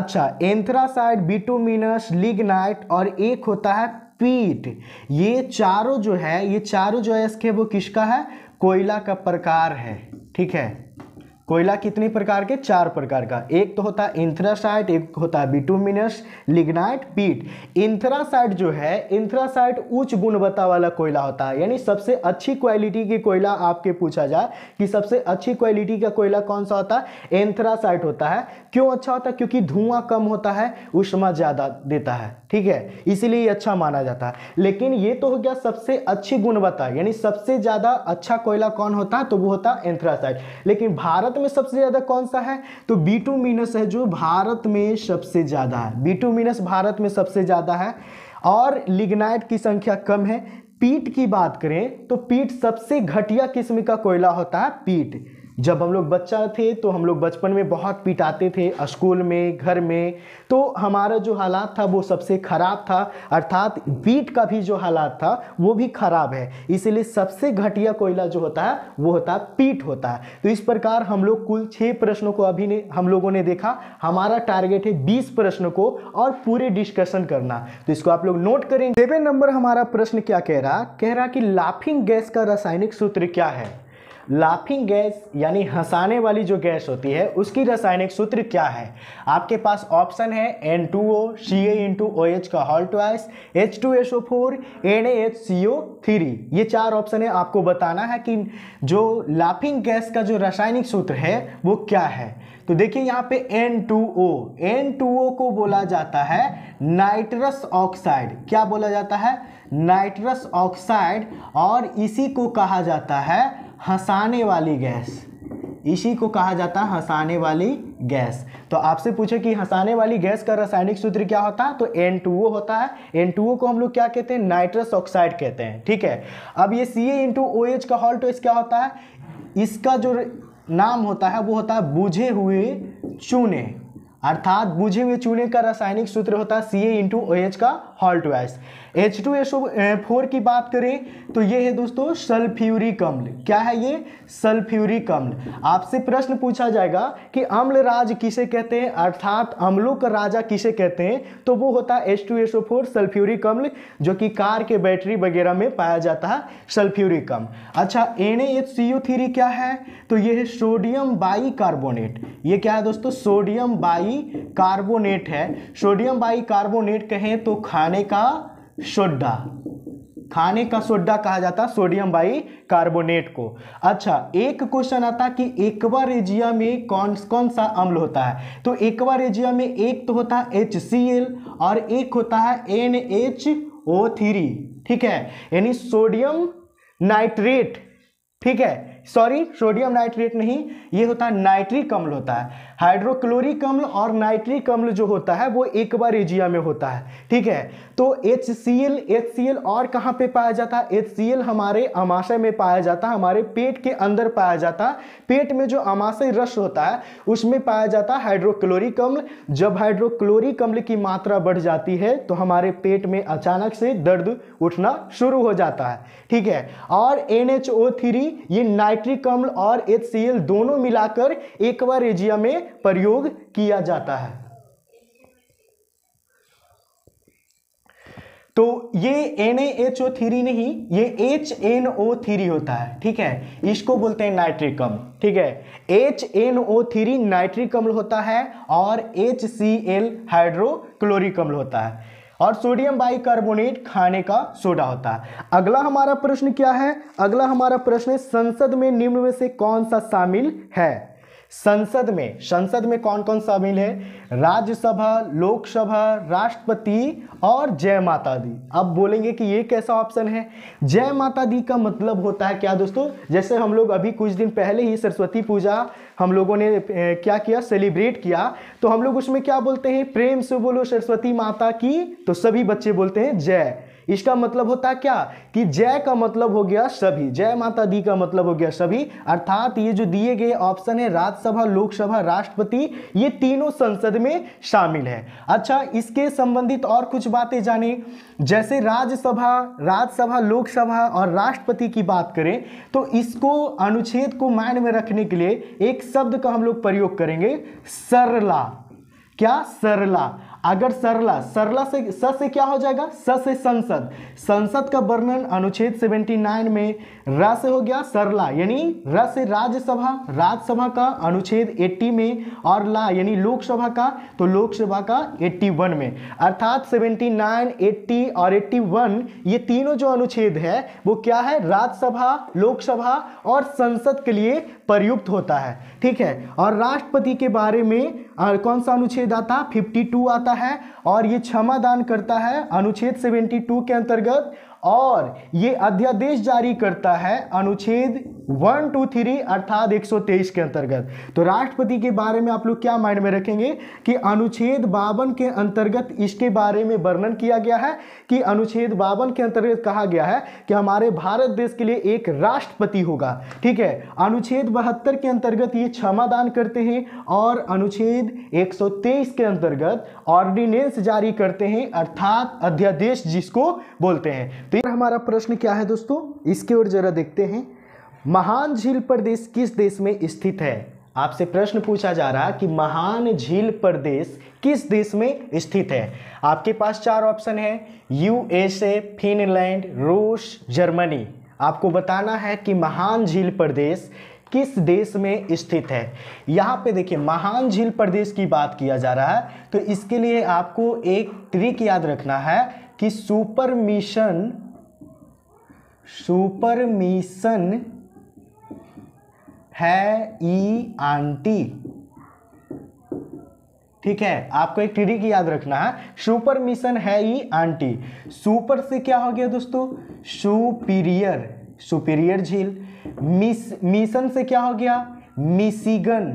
अच्छा एंथ्रासाइड बिटोमिनस लिग्नाइट और एक होता है पीट ये चारों जो है ये चारों जो है इसके वो किसका है कोयला का प्रकार है ठीक है कोयला कितने प्रकार के चार प्रकार का एक तो होता है इंथ्रासाइट एक होता है बिटूमिनस लिग्नाइट पीट इंथ्रासाइट जो है इंथ्रासाइट उच्च गुणवत्ता वाला कोयला होता है यानी सबसे अच्छी क्वालिटी की कोयला आपके पूछा जाए कि सबसे अच्छी क्वालिटी का कोयला कौन सा होता है एंथ्रासाइट होता है क्यों अच्छा होता है क्योंकि धुआं कम होता है उष्मा ज़्यादा देता है ठीक है इसीलिए अच्छा माना जाता है लेकिन ये तो हो गया सबसे अच्छी गुणवत्ता यानी सबसे ज़्यादा अच्छा कोयला कौन होता है तो वो होता है एंथ्रासाइट लेकिन भारत में सबसे ज़्यादा कौन सा है तो बी टू मीनस है जो भारत में सबसे ज़्यादा है बी टू मीनस भारत में सबसे ज़्यादा है और लिग्नाइट की संख्या कम है पीट की बात करें तो पीट सबसे घटिया किस्म का कोयला होता है पीट जब हम लोग बच्चा थे तो हम लोग बचपन में बहुत पिटाते थे स्कूल में घर में तो हमारा जो हालात था वो सबसे ख़राब था अर्थात बीट का भी जो हालात था वो भी ख़राब है इसीलिए सबसे घटिया कोयला जो होता है वो होता है पीट होता है तो इस प्रकार हम लोग कुल छः प्रश्नों को अभी ने हम लोगों ने देखा हमारा टारगेट है बीस प्रश्नों को और पूरे डिस्कशन करना तो इसको आप लोग नोट करेंगे सेवन नंबर हमारा प्रश्न क्या कह रहा कह रहा कि लाफिंग गैस का रासायनिक सूत्र क्या है लाफिंग गैस यानी हंसाने वाली जो गैस होती है उसकी रासायनिक सूत्र क्या है आपके पास ऑप्शन है N two O C A into O H का whole twice H two S O four N A H C O three ये चार ऑप्शन है आपको बताना है कि जो लाफिंग गैस का जो रासायनिक सूत्र है वो क्या है तो देखिए यहाँ पे N2O N2O को बोला जाता है नाइट्रस ऑक्साइड क्या बोला जाता है नाइट्रस ऑक्साइड और इसी को कहा जाता है हंसाने वाली गैस इसी को कहा जाता है हंसाने वाली गैस तो आपसे पूछे कि हंसाने वाली गैस का रासायनिक सूत्र क्या होता है तो एन होता है एन को हम लोग क्या कहते हैं नाइट्रस ऑक्साइड कहते हैं ठीक है अब ये सी ए इंटू ओ का हॉल्ट टोइस क्या होता है इसका जो नाम होता है वो होता है बुझे हुए चूने अर्थात बुझे हुए चूने का रासायनिक सूत्र होता है सी ए इंटू का whole twice H two S four की बात करें तो ये है दोस्तों सल्फ्यूरिक अम्ल क्या है ये सल्फ्यूरिक अम्ल आपसे प्रश्न पूछा जाएगा कि अम्ल राज किसे कहते हैं अर्थात अम्लों का राजा किसे कहते हैं तो वो होता है H two S four sulphuric अम्ल जो कि कार के बैटरी वगैरह में पाया जाता है सल्फ्यूरिक अम्ल अच्छा N H C U three क्या है तो ये है सोडियम बाई कार्बोनेट ये क्या है दोस्तों सोडियम बाई कार्बोनेट है सोडियम बाई कार्बोनेट कहें तो खाने का सोडा खाने का सोडा कहा जाता है सोडियम बाई कार्बोनेट को अच्छा एक क्वेश्चन आता कि एकवा रेजिया में कौन कौन सा अम्ल होता है तो एकवा रेजिया में एक तो होता है एच और एक होता है एन एच ओ थ्री ठीक है यानी सोडियम नाइट्रेट ठीक है सॉरी सोडियम नाइट्रेट नहीं ये होता है नाइट्रिक अम्ल होता है हाइड्रोक्लोरिक अम्ल और नाइट्रिक अम्ल जो होता है वो एक बार एजिया में होता है ठीक है तो H C L H C L और कहाँ पे पाया जाता है एच सी एल हमारे अमाशय में पाया जाता है हमारे पेट के अंदर पाया जाता है पेट में जो अमाशय रस होता है उसमें पाया जाता है हाइड्रोक्लोरिक अम्ल जब हाइड्रोक्लोरिक अम्ल की मात्रा बढ़ जाती है तो हमारे पेट में अचानक से दर्द उठना शुरू हो जाता है ठीक है और एन एच ओ थ्री ये नाइट्रिक अम्ल और एच सी एल दोनों मिलाकर एक बार एजिया में प्रयोग किया जाता है तो ये एन एच ओ थ्री नहीं ये एच एन ओ थ्री होता है ठीक है इसको बोलते हैं नाइट्रिक अम्ल ठीक है H N O three nitric अम्ल होता है और एच सी एल हाइड्रोक्लोरिक अम्ल होता है और सोडियम बाइकार्बोनेट खाने का सोडा होता है अगला हमारा प्रश्न क्या है अगला हमारा प्रश्न संसद में निम्न में से कौन सा शामिल है संसद में संसद में कौन कौन शामिल है राज्यसभा लोकसभा राष्ट्रपति और जय माता दी अब बोलेंगे कि ये कैसा ऑप्शन है जय माता दी का मतलब होता है क्या दोस्तों जैसे हम लोग अभी कुछ दिन पहले ही सरस्वती पूजा हम लोगों ने क्या किया सेलिब्रेट किया तो हम लोग उसमें क्या बोलते हैं प्रेम से बोलो सरस्वती माता की तो सभी बच्चे बोलते हैं जय इसका मतलब होता क्या कि जय का मतलब हो गया सभी जय माता दी का मतलब हो गया सभी अर्थात ये जो दिए गए ऑप्शन है राज्यसभा लोकसभा राष्ट्रपति ये तीनों संसद में शामिल है अच्छा इसके संबंधित और कुछ बातें जाने जैसे राज्यसभा राज्यसभा लोकसभा और राष्ट्रपति की बात करें तो इसको अनुच्छेद को माइंड में रखने के लिए एक शब्द का हम लोग प्रयोग करेंगे सरला क्या सरला अगर सरला सरला से स से क्या हो जाएगा स से संसद संसद का वर्णन अनुच्छेद 79 में र से हो गया सरला यानी र से राज्यसभा राज्यसभा का अनुच्छेद 80 में और ला यानी लोकसभा का तो लोकसभा का 81 में अर्थात 79, 80 और 81 ये तीनों जो अनुच्छेद है वो क्या है राज्यसभा लोकसभा और संसद के लिए प्रयुक्त होता है ठीक है और राष्ट्रपति के बारे में आ, कौन सा अनुच्छेद आता है फिफ्टी आता है और ये क्षमा दान करता है अनुच्छेद 72 के अंतर्गत और ये अध्यादेश जारी करता है अनुच्छेद वन टू थ्री अर्थात 123 के अंतर्गत तो राष्ट्रपति के बारे में आप लोग क्या माइंड में रखेंगे कि अनुच्छेद बावन के अंतर्गत इसके बारे में वर्णन किया गया है कि अनुच्छेद बावन के अंतर्गत कहा गया है कि हमारे भारत देश के लिए एक राष्ट्रपति होगा ठीक है अनुच्छेद बहत्तर के अंतर्गत ये क्षमादान करते हैं और अनुच्छेद एक के अंतर्गत ऑर्डिनेंस जारी करते हैं अर्थात अध्यादेश जिसको बोलते हैं हैं हमारा प्रश्न क्या है दोस्तों इसकी ओर जरा देखते हैं महान झील प्रदेश किस देश में स्थित है आपसे प्रश्न पूछा जा रहा कि महान झील प्रदेश किस देश में स्थित है आपके पास चार ऑप्शन है यूएसए फिनलैंड रूस जर्मनी आपको बताना है कि महान झील प्रदेश किस देश में स्थित है यहाँ पे देखिए महान झील प्रदेश की बात किया जा रहा है तो इसके लिए आपको एक ट्रिक याद रखना है कि सुपर मिशन सुपरमिशन है ई आंटी ठीक है आपको एक ट्रिक याद रखना है सुपर मिशन है ई आंटी सुपर से क्या हो गया दोस्तों सुपीरियर सुपीरियर झील मिस मिशन से क्या हो गया मिसिगन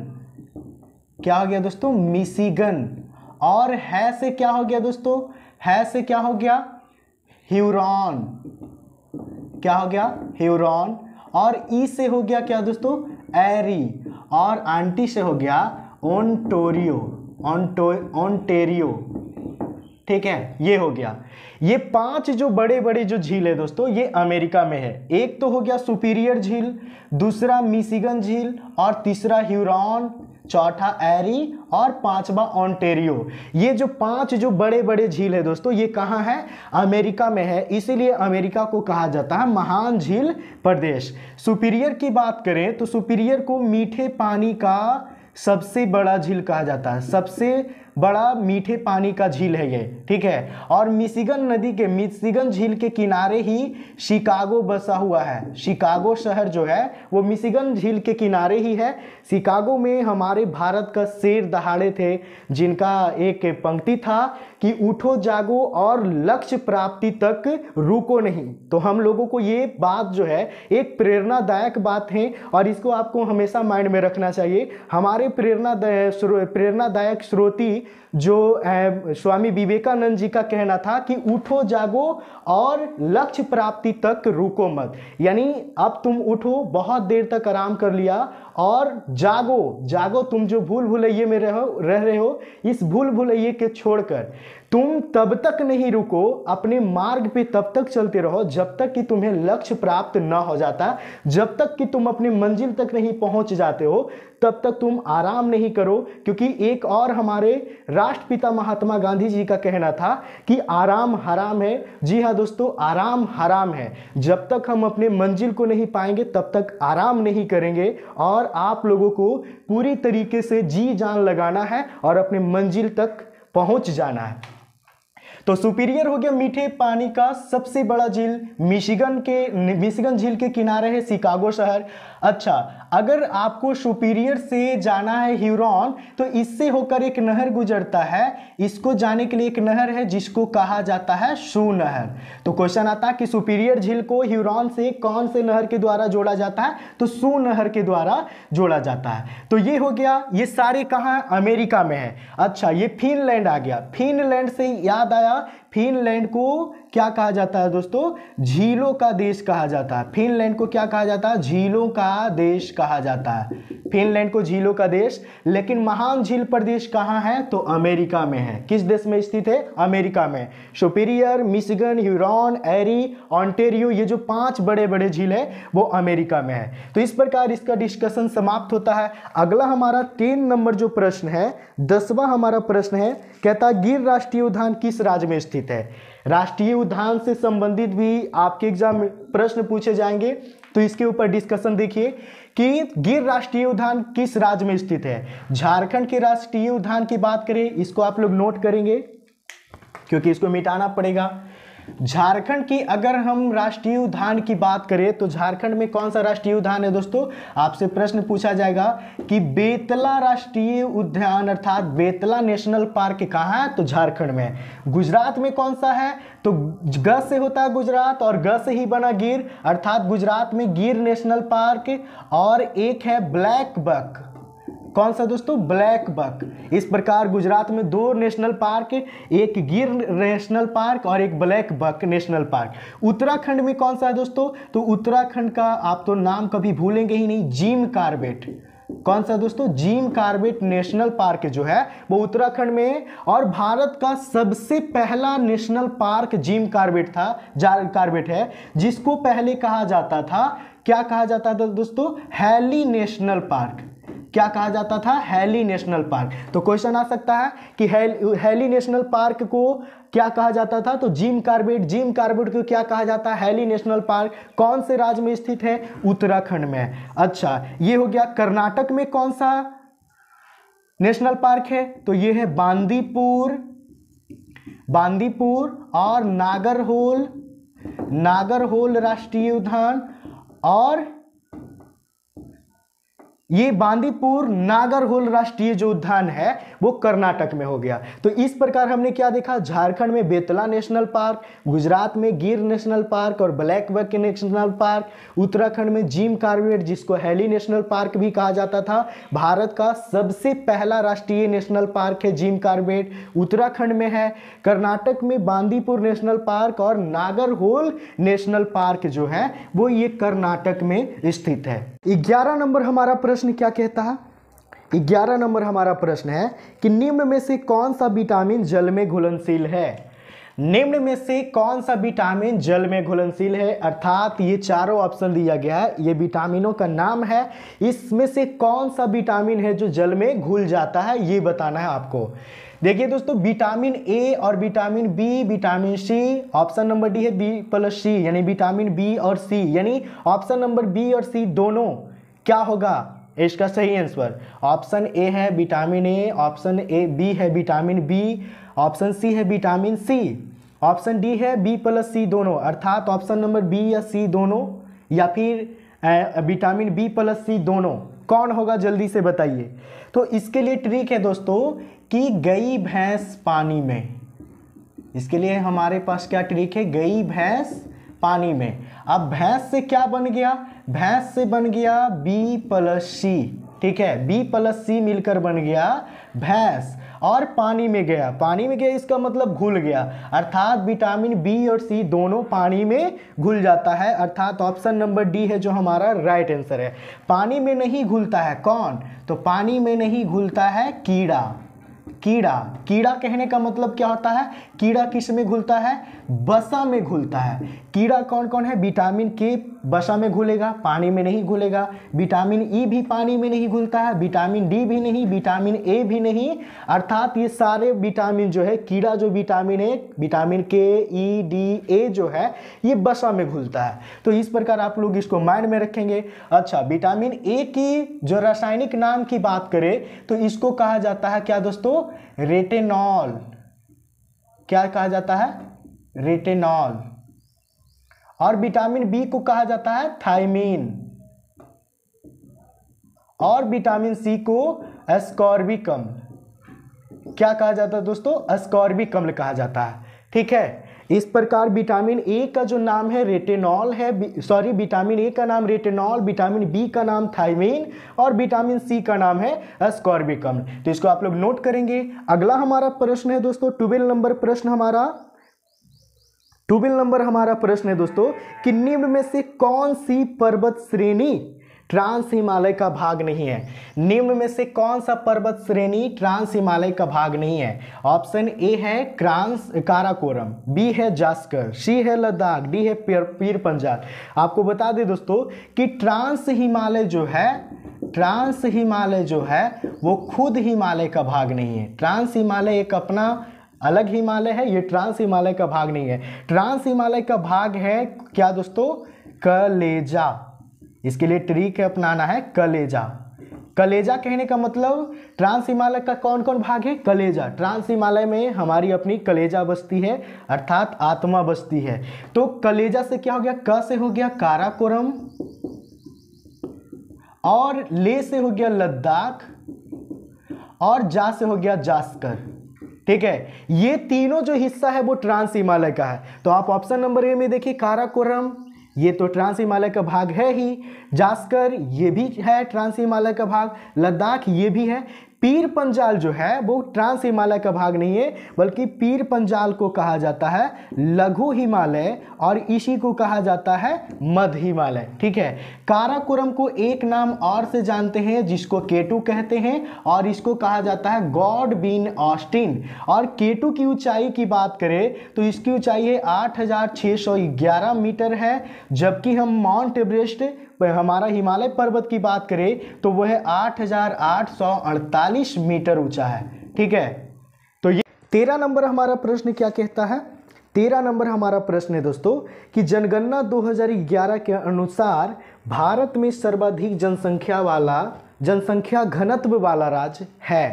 क्या हो गया दोस्तों मिसिगन और है से क्या हो गया दोस्तों है से क्या हो गया ह्यूरॉन क्या हो गया हेवरॉन और ई e से हो गया क्या दोस्तों एरी और आंटी से हो गया ओनटोरियो ऑनटो ऑनटेरियो ठीक है ये हो गया ये पांच जो बड़े बड़े जो झील है दोस्तों ये अमेरिका में है एक तो हो गया सुपीरियर झील दूसरा मिशिगन झील और तीसरा ह्यूरॉन चौथा एरी और पांचवा ऑन्टेरियो ये जो पांच जो बड़े बड़े झील है दोस्तों ये कहाँ है अमेरिका में है इसीलिए अमेरिका को कहा जाता है महान झील प्रदेश सुपीरियर की बात करें तो सुपीरियर को मीठे पानी का सबसे बड़ा झील कहा जाता है सबसे बड़ा मीठे पानी का झील है ये ठीक है और मिशिगन नदी के मिशिगन झील के किनारे ही शिकागो बसा हुआ है शिकागो शहर जो है वो मिशिगन झील के किनारे ही है शिकागो में हमारे भारत का शेर दहाड़े थे जिनका एक पंक्ति था कि उठो जागो और लक्ष्य प्राप्ति तक रुको नहीं तो हम लोगों को ये बात जो है एक प्रेरणादायक बात है और इसको आपको हमेशा माइंड में रखना चाहिए हमारे प्रेरणा प्रेरणादायक श्रोती जो स्वामी विवेकानंद जी का कहना था कि उठो जागो और लक्ष्य प्राप्ति तक रुको मत यानी अब तुम उठो बहुत देर तक आराम कर लिया और जागो जागो तुम जो भूल भुलैये में रहो रह रहे हो इस भूल भुलैये के छोड़कर तुम तब तक नहीं रुको अपने मार्ग पे तब तक चलते रहो जब तक कि तुम्हें लक्ष्य प्राप्त ना हो जाता जब तक कि तुम अपने मंजिल तक नहीं पहुंच जाते हो तब तक तुम आराम नहीं करो क्योंकि एक और हमारे राष्ट्रपिता महात्मा गांधी जी का कहना था कि आराम हराम है जी हाँ दोस्तों आराम हराम है जब तक हम अपने मंजिल को नहीं पाएंगे तब तक आराम नहीं करेंगे और आप लोगों को पूरी तरीके से जी जान लगाना है और अपने मंजिल तक पहुंच जाना है तो सुपीरियर हो गया मीठे पानी का सबसे बड़ा झील मिशिगन के मिशिगन झील के किनारे है शिकागो शहर अच्छा अगर आपको सुपीरियर से जाना है ह्यूरॉन तो इससे होकर एक नहर गुजरता है इसको जाने के लिए एक नहर है जिसको कहा जाता है सू नहर तो क्वेश्चन आता है कि सुपीरियर झील को ह्यूरॉन से कौन से नहर के द्वारा जोड़ा जाता है तो सू नहर के द्वारा जोड़ा जाता है तो ये हो गया ये सारे कहाँ अमेरिका में है अच्छा ये फिनलैंड आ गया फिनलैंड से याद आया फिनलैंड को क्या कहा जाता है दोस्तों झीलों का देश कहा जाता है फिनलैंड को क्या कहा जाता है झीलों का देश कहा जाता है फिनलैंड को झीलों का देश लेकिन महान झील प्रदेश कहाँ है तो अमेरिका में है किस देश में स्थित है अमेरिका में Superior Michigan Huron Erie Ontario ये जो पांच बड़े बड़े झील है वो अमेरिका में है तो इस प्रकार इसका डिस्कशन समाप्त होता है अगला हमारा तीन नंबर जो प्रश्न है दसवां हमारा प्रश्न है कहता गिर राष्ट्रीय उद्यान किस राज्य में स्थित है राष्ट्रीय उद्यान से संबंधित भी आपके एग्जाम में प्रश्न पूछे जाएंगे तो इसके ऊपर डिस्कशन देखिए कि गिर राष्ट्रीय उद्यान किस राज्य में स्थित है झारखंड के राष्ट्रीय उद्यान की बात करें इसको आप लोग नोट करेंगे क्योंकि इसको मिटाना पड़ेगा झारखंड की अगर हम राष्ट्रीय उद्यान की बात करें तो झारखंड में कौन सा राष्ट्रीय उद्यान है दोस्तों आपसे प्रश्न पूछा जाएगा कि बेतला राष्ट्रीय उद्यान अर्थात बेतला नेशनल पार्क कहाँ है तो झारखंड में गुजरात में कौन सा है तो ग से होता है गुजरात और ग से ही बना गिर अर्थात गुजरात में गिर नेशनल पार्क और एक है ब्लैक बक कौन सा दोस्तों ब्लैक बक इस प्रकार गुजरात में दो नेशनल पार्क एक गिर नेशनल पार्क और एक black buck national park Uttarakhand में कौन सा है दोस्तों तो उत्तराखंड का आप तो नाम कभी भूलेंगे ही नहीं जिम कार्बेट कौन सा दोस्तों जिम कार्बेट नेशनल पार्क जो है वो उत्तराखंड में है और भारत का सबसे पहला नेशनल पार्क जिम कार्बेट था कार्बेट है जिसको पहले कहा जाता था क्या कहा जाता था दोस्तों हैली नेशनल पार्क क्या कहा जाता था हैली नेशनल पार्क तो क्वेश्चन आ सकता है कि हैली नेशनल पार्क को क्या कहा जाता था तो जिम कार्बेट जिम कार्बेट को क्या कहा जाता है हैली नेशनल पार्क कौन से राज्य में स्थित है उत्तराखंड में अच्छा ये हो गया कर्नाटक में कौन सा नेशनल पार्क है तो ये है बांदीपुर बांदीपुर और नागरहोल नागरहोल राष्ट्रीय उद्यान और ये बांदीपुर नागरहोल राष्ट्रीय जो उद्यान है वो कर्नाटक में हो गया तो इस प्रकार हमने क्या देखा झारखंड में बेतला नेशनल पार्क गुजरात में गिर नेशनल पार्क और black buck national park Uttarakhand में जिम कार्बेट जिसको हैली नेशनल पार्क भी कहा जाता था भारत का सबसे पहला राष्ट्रीय नेशनल पार्क है जिम कार्बेट उत्तराखंड में है कर्नाटक में बांदीपुर नेशनल पार्क और नागरहोल नेशनल पार्क जो है वो ये कर्नाटक में स्थित है ग्यारह नंबर हमारा प्रश्न क्या कहता है ग्यारह नंबर हमारा प्रश्न है कि निम्न में से कौन सा विटामिन जल में घुलनशील है निम्न में से कौन सा विटामिन जल में घुलनशील है अर्थात ये चारों ऑप्शन दिया गया है ये विटामिनों का नाम है इसमें से कौन सा विटामिन है जो जल में घुल जाता है ये बताना है आपको देखिए दोस्तों विटामिन ए और vitamin B vitamin C option number D है बी प्लस सी यानी विटामिन बी और सी यानी ऑप्शन नंबर बी और सी दोनों क्या होगा इसका सही आंसर ऑप्शन ए है vitamin A option A B है विटामिन बी ऑप्शन सी है विटामिन सी ऑप्शन डी है बी प्लस सी दोनों अर्थात ऑप्शन नंबर बी या सी दोनों या फिर विटामिन बी प्लस सी दोनों कौन होगा जल्दी से बताइए तो इसके लिए ट्रिक है दोस्तों कि गई भैंस पानी में इसके लिए हमारे पास क्या ट्रिक है गई भैंस पानी में अब भैंस से क्या बन गया भैंस से बन गया बी प्लस सी ठीक है बी प्लस सी मिलकर बन गया भैंस और पानी में गया पानी में गया इसका मतलब घुल गया अर्थात विटामिन बी और सी दोनों पानी में घुल जाता है अर्थात ऑप्शन नंबर डी है जो हमारा राइट आंसर है पानी में नहीं घुलता है कौन तो पानी में नहीं घुलता है कीड़ा कीड़ा कीड़ा कहने का मतलब क्या होता है कीड़ा किस में घुलता है बसा में घुलता है कीड़ा कौन कौन है विटामिन के बसा में घुलेगा पानी में नहीं घुलेगा विटामिन ई e भी पानी में नहीं घुलता है विटामिन डी भी नहीं विटामिन ए भी नहीं अर्थात ये सारे विटामिन जो है कीड़ा जो विटामिन ए विटामिन के ई डी ए जो है ये बसा में घुलता है तो इस प्रकार आप लोग इसको माइंड में रखेंगे अच्छा विटामिन ए की जो रासायनिक नाम की बात करें तो इसको कहा जाता है क्या दोस्तों रेटेनॉल क्या कहा जाता है रेटेनॉल और विटामिन बी को कहा जाता है थाइमिन और विटामिन सी को एस्कॉर्बिकम क्या कहा जाता है दोस्तों एस्कॉर्बिकम्ल कहा जाता है ठीक है इस प्रकार विटामिन ए का जो नाम है रेटेनॉल है सॉरी विटामिन ए का नाम रेटेनॉल विटामिन बी का नाम थाइमिन और विटामिन सी का नाम है स्कॉर्बिकम तो इसको आप लोग नोट करेंगे अगला हमारा प्रश्न है दोस्तों ट्वेल्व नंबर प्रश्न हमारा ट्वेल्व नंबर हमारा प्रश्न है दोस्तों कि निम्न में से कौन सी पर्वत श्रेणी ट्रांस हिमालय का भाग नहीं है निम्न में से कौन सा पर्वत श्रेणी ट्रांस हिमालय का भाग नहीं है ऑप्शन ए है क्रांस काराकोरम बी है जास्कर सी है लद्दाख डी है पीर, पीर पंजाब आपको बता दें दोस्तों कि ट्रांस हिमालय जो है ट्रांस हिमालय जो है वो खुद हिमालय का भाग नहीं है ट्रांस हिमालय एक अपना अलग हिमालय है ये ट्रांस हिमालय का भाग नहीं है ट्रांस हिमालय का भाग है क्या दोस्तों कलेजा इसके लिए ट्रिक अपनाना है कलेजा कलेजा कहने का मतलब ट्रांस हिमालय का कौन कौन भाग है कलेजा ट्रांस हिमालय में हमारी अपनी कलेजा बस्ती है अर्थात आत्मा बस्ती है तो कलेजा से क्या हो गया क से हो गया काराकोरम और ले से हो गया लद्दाख और जा से हो गया जास्कर ठीक है ये तीनों जो हिस्सा है वो ट्रांस हिमालय का है तो आप ऑप्शन नंबर ए में देखिए काराकोरम ये तो ट्रांस हिमालय का भाग है ही जास्कर ये भी है ट्रांस हिमालय का भाग लद्दाख ये भी है पीर पंजाल जो है वो ट्रांस हिमालय का भाग नहीं है बल्कि पीर पंजाल को कहा जाता है लघु हिमालय और इसी को कहा जाता है मध्य हिमालय ठीक है काराकोरम को एक नाम और से जानते हैं जिसको केटू कहते हैं और इसको कहा जाता है गॉड बीन ऑस्टिन और केटू की ऊंचाई की बात करें तो इसकी ऊंचाई है आठ मीटर है जबकि हम माउंट एवरेस्ट हमारा हिमालय पर्वत की बात करें तो वह आठ मीटर ऊंचा है ठीक है तो ये तेरह नंबर हमारा प्रश्न क्या कहता है तेरह नंबर हमारा प्रश्न है दोस्तों कि जनगणना 2011 के अनुसार भारत में सर्वाधिक जनसंख्या वाला जनसंख्या घनत्व वाला राज्य है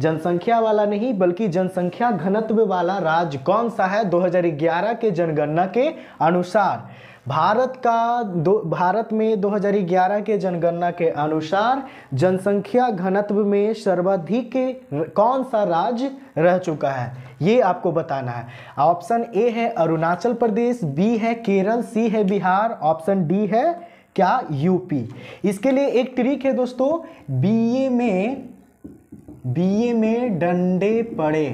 जनसंख्या वाला नहीं बल्कि जनसंख्या घनत्व वाला राज्य कौन सा है 2011 के जनगणना के अनुसार भारत का दो भारत में 2011 के जनगणना के अनुसार जनसंख्या घनत्व में सर्वाधिक कौन सा राज्य रह चुका है ये आपको बताना है ऑप्शन ए है अरुणाचल प्रदेश बी है केरल सी है बिहार ऑप्शन डी है क्या यूपी इसके लिए एक ट्रिक है दोस्तों बीए में बीए में डंडे पड़े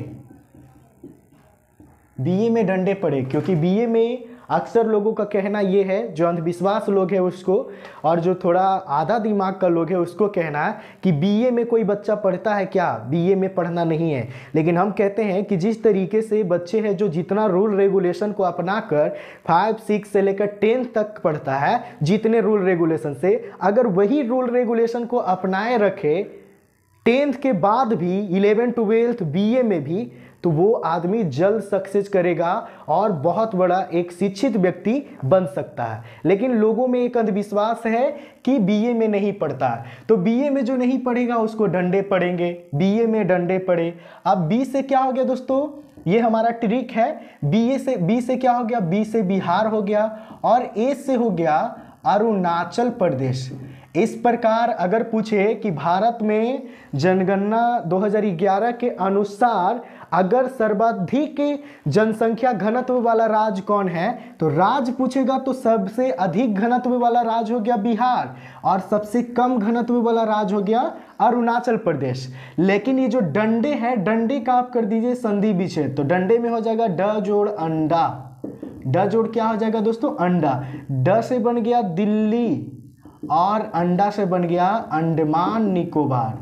बीए में डंडे पड़े क्योंकि बीए में अक्सर लोगों का कहना ये है जो अंधविश्वास लोग हैं उसको और जो थोड़ा आधा दिमाग का लोग है उसको कहना है कि बीए में कोई बच्चा पढ़ता है क्या बीए में पढ़ना नहीं है लेकिन हम कहते हैं कि जिस तरीके से बच्चे हैं जो जितना रूल रेगुलेशन को अपना कर फाइव सिक्स से लेकर टेंथ तक पढ़ता है जितने रूल रेगुलेशन से अगर वही रूल रेगुलेशन को अपनाए रखे टेंथ के बाद भी इलेवन ट्वेल्थ बी में भी तो वो आदमी जल्द सक्सेस करेगा और बहुत बड़ा एक शिक्षित व्यक्ति बन सकता है लेकिन लोगों में एक अंधविश्वास है कि बीए में नहीं पढ़ता है तो बीए में जो नहीं पढ़ेगा उसको डंडे पड़ेंगे बीए में डंडे पड़े अब बी से क्या हो गया दोस्तों ये हमारा ट्रिक है बीए से बी से क्या हो गया बी से बिहार हो गया और ए से हो गया अरुणाचल प्रदेश इस प्रकार अगर पूछे कि भारत में जनगणना 2011 के अनुसार अगर सर्वाधिक जनसंख्या घनत्व वाला राज्य कौन है तो राज पूछेगा तो सबसे अधिक घनत्व वाला राज्य हो गया बिहार और सबसे कम घनत्व वाला राज्य हो गया अरुणाचल प्रदेश लेकिन ये जो डंडे हैं डंडे का आप कर दीजिए संधि विच्छेद तो डंडे में हो जाएगा ड जोड़ अंडा ड जोड़ क्या हो जाएगा दोस्तों अंडा ड से बन गया दिल्ली और अंडा से बन गया अंडमान निकोबार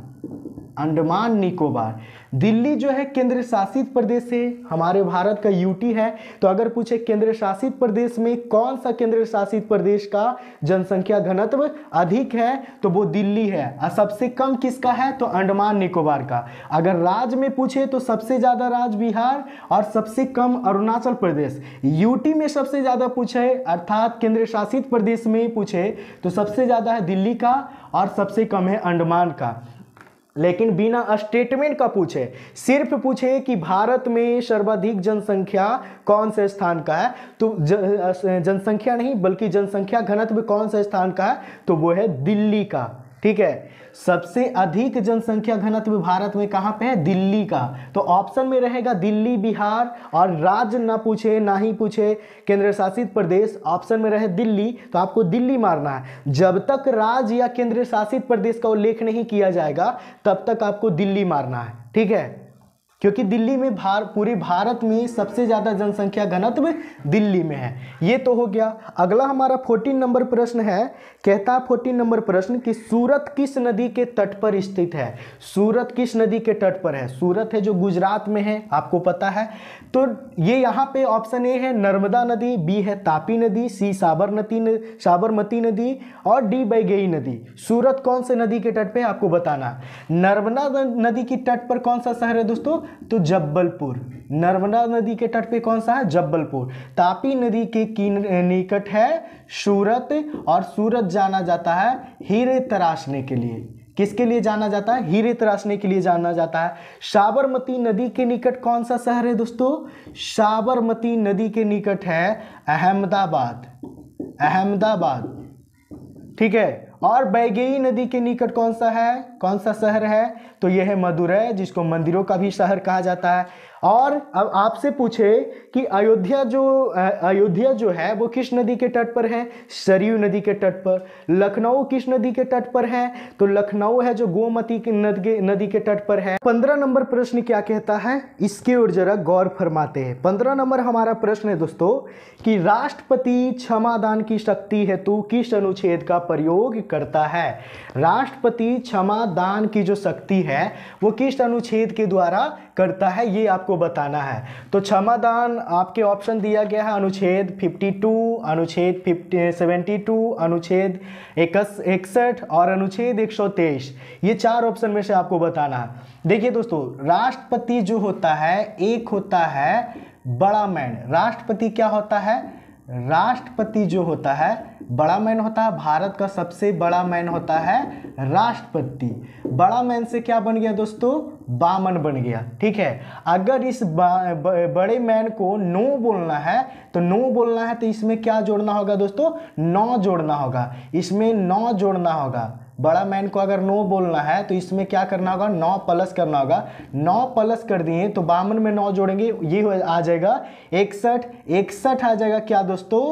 अंडमान निकोबार दिल्ली जो है केंद्र शासित प्रदेश है हमारे भारत का यूटी है तो अगर पूछे केंद्र शासित प्रदेश में कौन सा केंद्र शासित प्रदेश का जनसंख्या घनत्व अधिक है तो वो दिल्ली है और सबसे कम किसका है तो अंडमान निकोबार का अगर राज्य में पूछे तो सबसे ज़्यादा राज्य बिहार और सबसे कम अरुणाचल प्रदेश यूटी में सबसे ज़्यादा पूछे अर्थात केंद्र शासित प्रदेश में पूछे तो सबसे ज़्यादा है दिल्ली का और सबसे कम है अंडमान का लेकिन बिना स्टेटमेंट का पूछे सिर्फ पूछे कि भारत में सर्वाधिक जनसंख्या कौन से स्थान का है तो जनसंख्या नहीं बल्कि जनसंख्या घनत्व कौन से स्थान का है तो वो है दिल्ली का ठीक है सबसे अधिक जनसंख्या घनत्व भारत में कहाँ पे है दिल्ली का तो ऑप्शन में रहेगा दिल्ली बिहार और राज्य ना पूछे ना ही पूछे केंद्र शासित प्रदेश ऑप्शन में रहे दिल्ली तो आपको दिल्ली मारना है जब तक राज्य या केंद्र शासित प्रदेश का उल्लेख नहीं किया जाएगा तब तक आपको दिल्ली मारना है ठीक है क्योंकि दिल्ली में भार पूरे भारत में सबसे ज़्यादा जनसंख्या घनत्व दिल्ली में है ये तो हो गया अगला हमारा फोर्टीन नंबर प्रश्न है कहता है फोर्टीन नंबर प्रश्न कि सूरत किस नदी के तट पर स्थित है सूरत किस नदी के तट पर है सूरत है जो गुजरात में है आपको पता है तो ये यहाँ पे ऑप्शन ए है नर्मदा नदी बी है तापी नदी सी साबर नदी साबरमती नदी और डी बैगई नदी सूरत कौन से नदी के तट पर आपको बताना नर्मदा नदी के तट पर कौन सा शहर है दोस्तों तो जब्बलपुर नर्मदा नदी के तट पे कौन सा है जब्बलपुर तापी नदी के निकट है सूरत और सूरत जाना जाता है हीरे तराशने के लिए किसके लिए जाना जाता है हीरे तराशने के लिए जाना जाता है साबरमती नदी के निकट कौन सा शहर है दोस्तों साबरमती नदी के निकट है अहमदाबाद अहमदाबाद ठीक है और बैगेई नदी के निकट कौन सा है कौन सा शहर है तो यह है मदुरै जिसको मंदिरों का भी शहर कहा जाता है और अब आपसे पूछे कि अयोध्या जो अयोध्या जो है वो किस नदी के तट पर है सरयू नदी के तट पर लखनऊ किस नदी के तट पर है तो लखनऊ है जो गोमती की नदी नदी के तट पर है पंद्रह नंबर प्रश्न क्या कहता है इसके और जरा गौर फरमाते हैं पंद्रह नंबर हमारा प्रश्न है दोस्तों कि राष्ट्रपति क्षमादान की शक्ति हेतु किस अनुच्छेद का प्रयोग करता है राष्ट्रपति क्षमादान की जो शक्ति है वो किस अनुच्छेद के द्वारा करता है ये आपको बताना है तो क्षमादान आपके ऑप्शन दिया गया है अनुच्छेद 52, अनुच्छेद 50, 72, अनुच्छेद इकसठ और अनुच्छेद एक ये चार ऑप्शन में से आपको बताना है देखिए दोस्तों राष्ट्रपति जो होता है एक होता है बड़ा मैन राष्ट्रपति क्या होता है राष्ट्रपति जो होता है बड़ा मैन होता है भारत का सबसे बड़ा मैन होता है राष्ट्रपति बड़ा मैन से क्या बन गया दोस्तों बामन बन गया ठीक है अगर इस बड़े मैन को नो बोलना है तो नो बोलना है तो इसमें क्या जोड़ना होगा दोस्तों नौ जोड़ना होगा इसमें नौ जोड़ना होगा बड़ा मैन को अगर नौ बोलना है तो इसमें क्या करना होगा नौ प्लस करना होगा नौ प्लस कर दिए तो बामन में नौ जोड़ेंगे ये आ जाएगा इकसठ इकसठ आ जाएगा क्या दोस्तों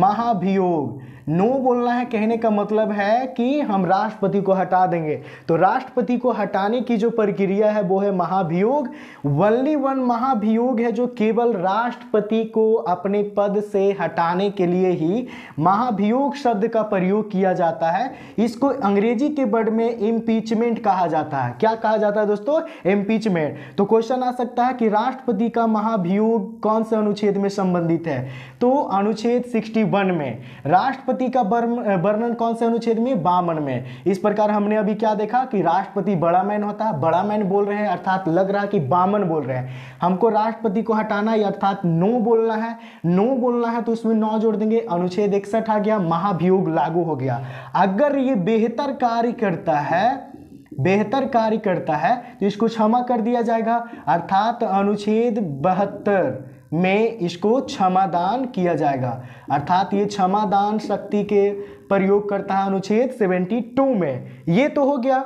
महाभियोग नो बोलना है कहने का मतलब है कि हम राष्ट्रपति को हटा देंगे तो राष्ट्रपति को हटाने की जो प्रक्रिया है वो है महाभियोग वनली वन महाभियोग है जो केवल राष्ट्रपति को अपने पद से हटाने के लिए ही महाभियोग शब्द का प्रयोग किया जाता है इसको अंग्रेजी के वर्ड में इम्पीचमेंट कहा जाता है क्या कहा जाता है दोस्तों इम्पीचमेंट तो क्वेश्चन आ सकता है कि राष्ट्रपति का महाभियोग कौन से अनुच्छेद में संबंधित है तो अनुच्छेद 61 में राष्ट्रपति का वर्णन कौन से अनुच्छेद में बामन में इस प्रकार हमने अभी क्या देखा कि राष्ट्रपति बड़ा मैन होता है बड़ा मैन बोल रहे हैं अर्थात लग रहा है कि बामन बोल रहे हैं हमको राष्ट्रपति को हटाना है अर्थात नो बोलना है नो बोलना है तो इसमें नौ जोड़ देंगे अनुच्छेद इकसठ आ गया महाभियोग लागू हो गया अगर ये बेहतर कार्य करता है बेहतर कार्य करता है तो इसको क्षमा कर दिया जाएगा अर्थात अनुच्छेद बहत्तर में इसको क्षमादान किया जाएगा अर्थात ये क्षमादान शक्ति के प्रयोग करता है अनुच्छेद 72 में ये तो हो गया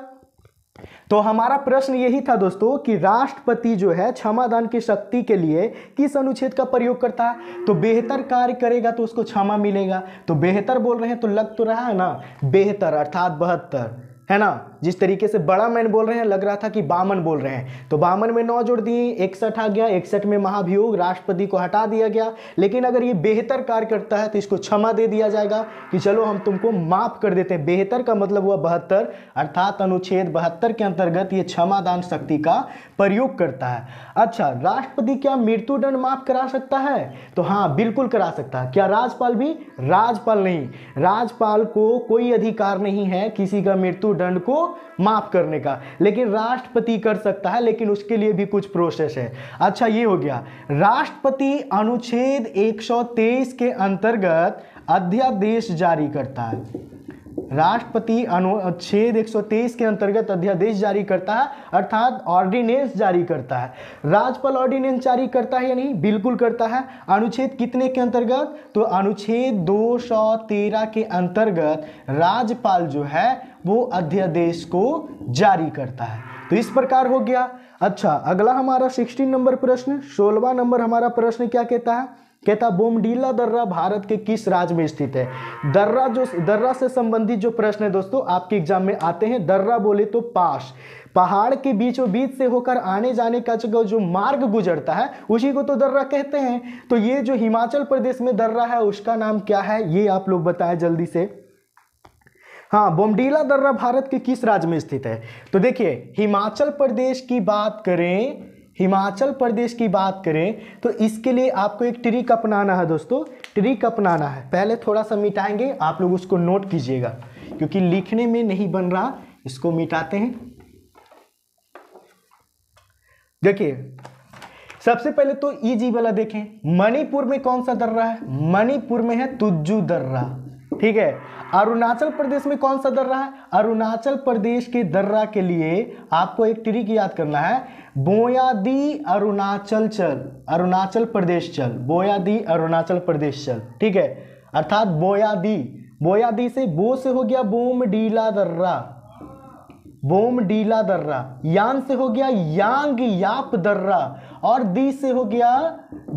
तो हमारा प्रश्न यही था दोस्तों कि राष्ट्रपति जो है क्षमादान की शक्ति के लिए किस अनुच्छेद का प्रयोग करता है तो बेहतर कार्य करेगा तो उसको क्षमा मिलेगा तो बेहतर बोल रहे हैं तो लग तो रहा है ना बेहतर अर्थात बहत्तर है ना जिस तरीके से बड़ा मैन बोल रहे हैं लग रहा था कि बामन बोल रहे हैं तो बामन में नौ जोड़ दिए इकसठ आ गया इकसठ में महाभियोग राष्ट्रपति को हटा दिया गया लेकिन अगर ये बेहतर कार्य करता है तो इसको क्षमा दे दिया जाएगा कि चलो हम तुमको माफ़ कर देते हैं बेहतर का मतलब हुआ बहत्तर अर्थात अनुच्छेद बहत्तर के अंतर्गत ये क्षमादान शक्ति का प्रयोग करता है अच्छा राष्ट्रपति क्या मृत्यु दंड माफ करा सकता है तो हाँ बिल्कुल करा सकता है क्या राजपाल भी राजपाल नहीं राजपाल को कोई अधिकार नहीं है किसी का मृत्यु दंड को माफ़ करने का लेकिन राष्ट्रपति कर सकता है लेकिन उसके लिए भी कुछ प्रोसेस है अच्छा ये हो गया राष्ट्रपति अनुच्छेद 123 के अंतर्गत अध्यादेश जारी करता है राष्ट्रपति अनुच्छेद 123 के अंतर्गत अध्यादेश जारी करता है अर्थात ऑर्डिनेंस जारी करता है राज्यपाल ऑर्डिनेंस जारी करता है या नहीं बिल्कुल करता है अनुच्छेद कितने के अंतर्गत तो अनुच्छेद 213 के अंतर्गत राज्यपाल जो है वो अध्यादेश को जारी करता है तो इस प्रकार हो गया अच्छा अगला हमारा सिक्सटीन नंबर प्रश्न सोलवा नंबर हमारा प्रश्न क्या कहता है कहता बोमडीला दर्रा भारत के किस राज्य में स्थित है दर्रा जो दर्रा से संबंधित जो प्रश्न है दोस्तों आपके एग्जाम में आते हैं दर्रा बोले तो पास पहाड़ के बीचों बीच से होकर आने जाने का जगह जो मार्ग गुजरता है उसी को तो दर्रा कहते हैं तो ये जो हिमाचल प्रदेश में दर्रा है उसका नाम क्या है ये आप लोग बताएं जल्दी से हाँ बोमडीला दर्रा भारत के किस राज्य में स्थित है तो देखिए हिमाचल प्रदेश की बात करें हिमाचल प्रदेश की बात करें तो इसके लिए आपको एक ट्रिक अपनाना है दोस्तों ट्रिक अपनाना है पहले थोड़ा सा मिटाएंगे आप लोग उसको नोट कीजिएगा क्योंकि लिखने में नहीं बन रहा इसको मिटाते हैं देखिए सबसे पहले तो ईजी e वाला देखें मणिपुर में कौन सा दर्रा है मणिपुर में है तुज्जू दर्रा ठीक है अरुणाचल प्रदेश में कौन सा दर्रा है अरुणाचल प्रदेश के दर्रा के लिए आपको एक ट्रिक याद करना है बोयादी अरुणाचल चल अरुणाचल प्रदेश चल बोयादी अरुणाचल प्रदेश चल ठीक है अर्थात बोयादी बोयादी से बो से हो गया बोम डीला दर्रा बोम डीला दर्रा यान से हो गया यांग याप दर्रा और दी से हो गया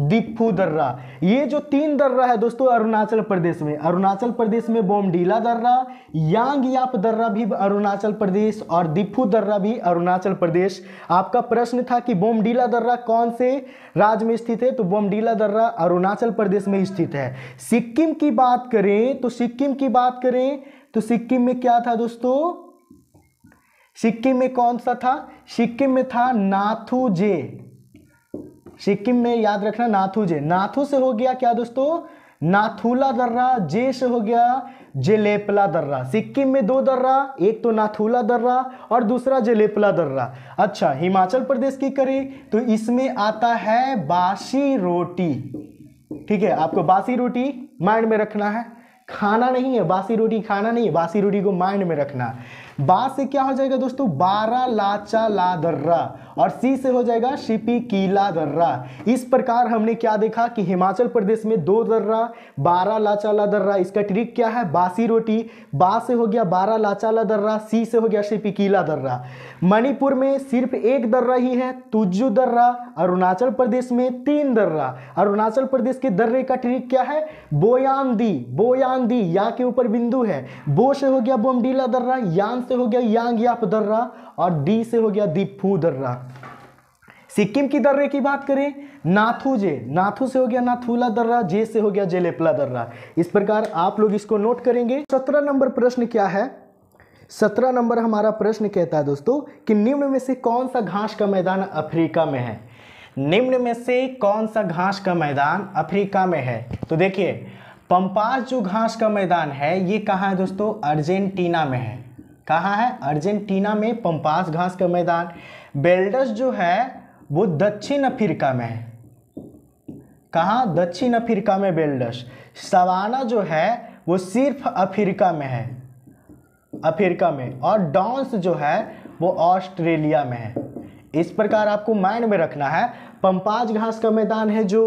दिप्फू दर्रा ये जो तीन दर्रा है दोस्तों अरुणाचल प्रदेश में अरुणाचल प्रदेश में बोमडीला दर्रा यांग याप दर्रा भी अरुणाचल प्रदेश और दीपू दर्रा भी अरुणाचल प्रदेश आपका प्रश्न था कि बोमडीला दर्रा कौन से राज्य में स्थित है तो बोमडीला दर्रा अरुणाचल प्रदेश में स्थित है सिक्किम की बात करें तो सिक्किम की बात करें तो सिक्किम में क्या था दोस्तों सिक्किम में कौन सा था सिक्किम में था नाथू जे सिक्किम में याद रखना नाथू जे नाथू से हो गया क्या दोस्तों नाथूला दर्रा जे से हो गया जेलेपला दर्रा सिक्किम में दो दर्रा एक तो नाथूला दर्रा और दूसरा जेलेपला दर्रा अच्छा हिमाचल प्रदेश की करें तो इसमें आता है बासी रोटी ठीक है आपको बासी रोटी माइंड में रखना है खाना नहीं है बासी रोटी खाना नहीं है बासी रोटी को माइंड में रखना बास से क्या हो जाएगा दोस्तों बारा लाचा ला दर्रा और सी से हो जाएगा शिपी कीला दर्रा इस प्रकार हमने क्या देखा कि हिमाचल प्रदेश में दो दर्रा बारह लाचाला दर्रा इसका ट्रिक क्या है बासी रोटी बा से हो गया बारह लाचाला दर्रा सी से हो गया शिपी कीला दर्रा मणिपुर में सिर्फ एक दर्रा ही है तुजू दर्रा अरुणाचल प्रदेश में तीन दर्रा अरुणाचल प्रदेश के दर्रे का ट्रिक क्या है दी बोयान दी या के ऊपर बिंदु है बो से हो गया बोमडीला दर्रा यान से हो गया यांग याप दर्रा और डी से हो गया दीपू दर्रा सिक्किम की दर्रे की बात करें नाथू जे नाथू से हो गया नाथूला दर्रा जे से हो गया जेलेपला दर्रा इस प्रकार आप लोग इसको नोट करेंगे सत्रह नंबर प्रश्न क्या है सत्रह नंबर हमारा प्रश्न कहता है दोस्तों कि निम्न में से कौन सा घास का मैदान अफ्रीका में है निम्न में से कौन सा घास का मैदान अफ्रीका में है तो देखिए पंपास जो घास का मैदान है ये कहाँ है दोस्तों अर्जेंटीना में है कहाँ है अर्जेंटीना में पंपास घास का मैदान बेल्डस जो है वो दक्षिण अफ्रीका में है कहाँ दक्षिण अफ्रीका में बेल्डस सवाना जो है वो सिर्फ अफ्रीका में है अफ्रीका में और डॉन्स जो है वो ऑस्ट्रेलिया में है इस प्रकार आपको माइंड में रखना है पंपाज घास का मैदान है जो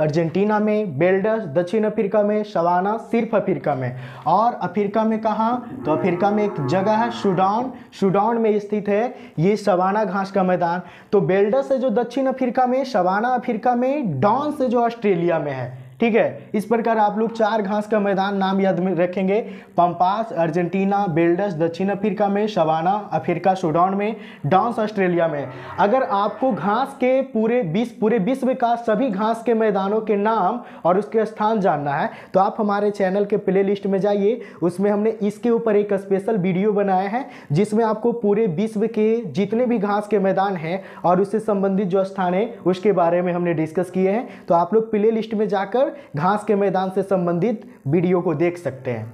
अर्जेंटीना में बेल्डस दक्षिण अफ्रीका में सवाना सिर्फ अफ्रीका में और अफ्रीका में कहाँ तो अफ्रीका में एक जगह है सूडान सूडान में स्थित है ये सवाना घास का मैदान तो बेल्डस है जो दक्षिण अफ्रीका में सवाना अफ्रीका में डॉन से जो ऑस्ट्रेलिया में है ठीक है इस प्रकार आप लोग चार घास का मैदान नाम याद में रखेंगे पंपास अर्जेंटीना बेल्डस दक्षिण अफ्रीका में शवाना अफ्रीका सुडान में डांस ऑस्ट्रेलिया में अगर आपको घास के पूरे विश्व पूरे विश्व का सभी घास के मैदानों के नाम और उसके स्थान जानना है तो आप हमारे चैनल के प्ले लिस्ट में जाइए उसमें हमने इसके ऊपर एक स्पेशल वीडियो बनाया है जिसमें आपको पूरे विश्व के जितने भी घास के मैदान हैं और उससे संबंधित जो स्थान है उसके बारे में हमने डिस्कस किए हैं तो आप लोग प्ले लिस्ट में जाकर पर घास के मैदान से संबंधित वीडियो को देख सकते हैं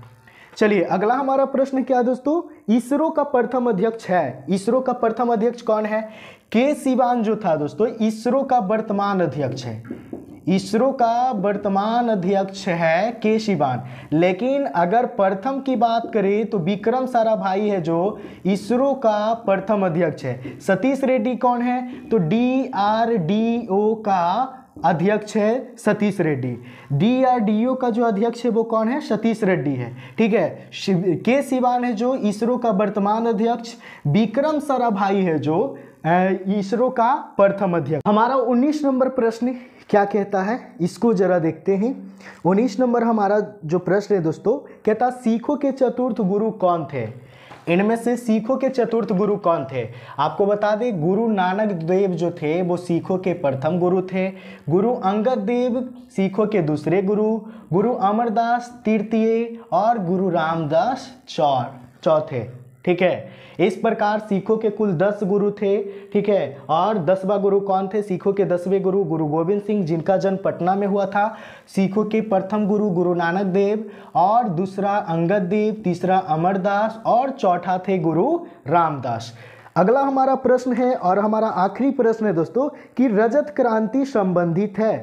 चलिए अगला हमारा प्रश्न क्या दोस्तों इसरो का प्रथम अध्यक्ष है इसरो का प्रथम अध्यक्ष कौन है के सिवान जो था दोस्तों इसरो का वर्तमान अध्यक्ष है इसरो का वर्तमान अध्यक्ष है के शिवान लेकिन अगर प्रथम की बात करें तो विक्रम सारा भाई है जो इसरो का प्रथम अध्यक्ष है सतीश रेड्डी कौन है तो डी आर डी ओ का अध्यक्ष है सतीश रेड्डी डीआरडीओ का जो अध्यक्ष है वो कौन है सतीश रेड्डी है ठीक है के सिवान है जो इसरो का वर्तमान अध्यक्ष विक्रम साराभाई है जो इसरो का प्रथम अध्यक्ष हमारा 19 नंबर प्रश्न क्या कहता है इसको जरा देखते हैं 19 नंबर हमारा जो प्रश्न है दोस्तों कहता सिखों के चतुर्थ गुरु कौन थे इनमें से सिखों के चतुर्थ गुरु कौन थे आपको बता दें गुरु नानक देव जो थे वो सिखों के प्रथम गुरु थे गुरु अंगद देव सिखों के दूसरे गुरु गुरु अमरदास तृतीय और गुरु रामदास चौर चौथे ठीक है इस प्रकार सिखों के कुल दस गुरु थे ठीक है और दसवा गुरु कौन थे सिखों के दसवें गुरु गुरु गोविंद सिंह जिनका जन्म पटना में हुआ था सिखों के प्रथम गुरु गुरु नानक देव और दूसरा अंगद देव तीसरा अमरदास और चौथा थे गुरु रामदास अगला हमारा प्रश्न है और हमारा आखिरी प्रश्न है दोस्तों कि रजत क्रांति संबंधित है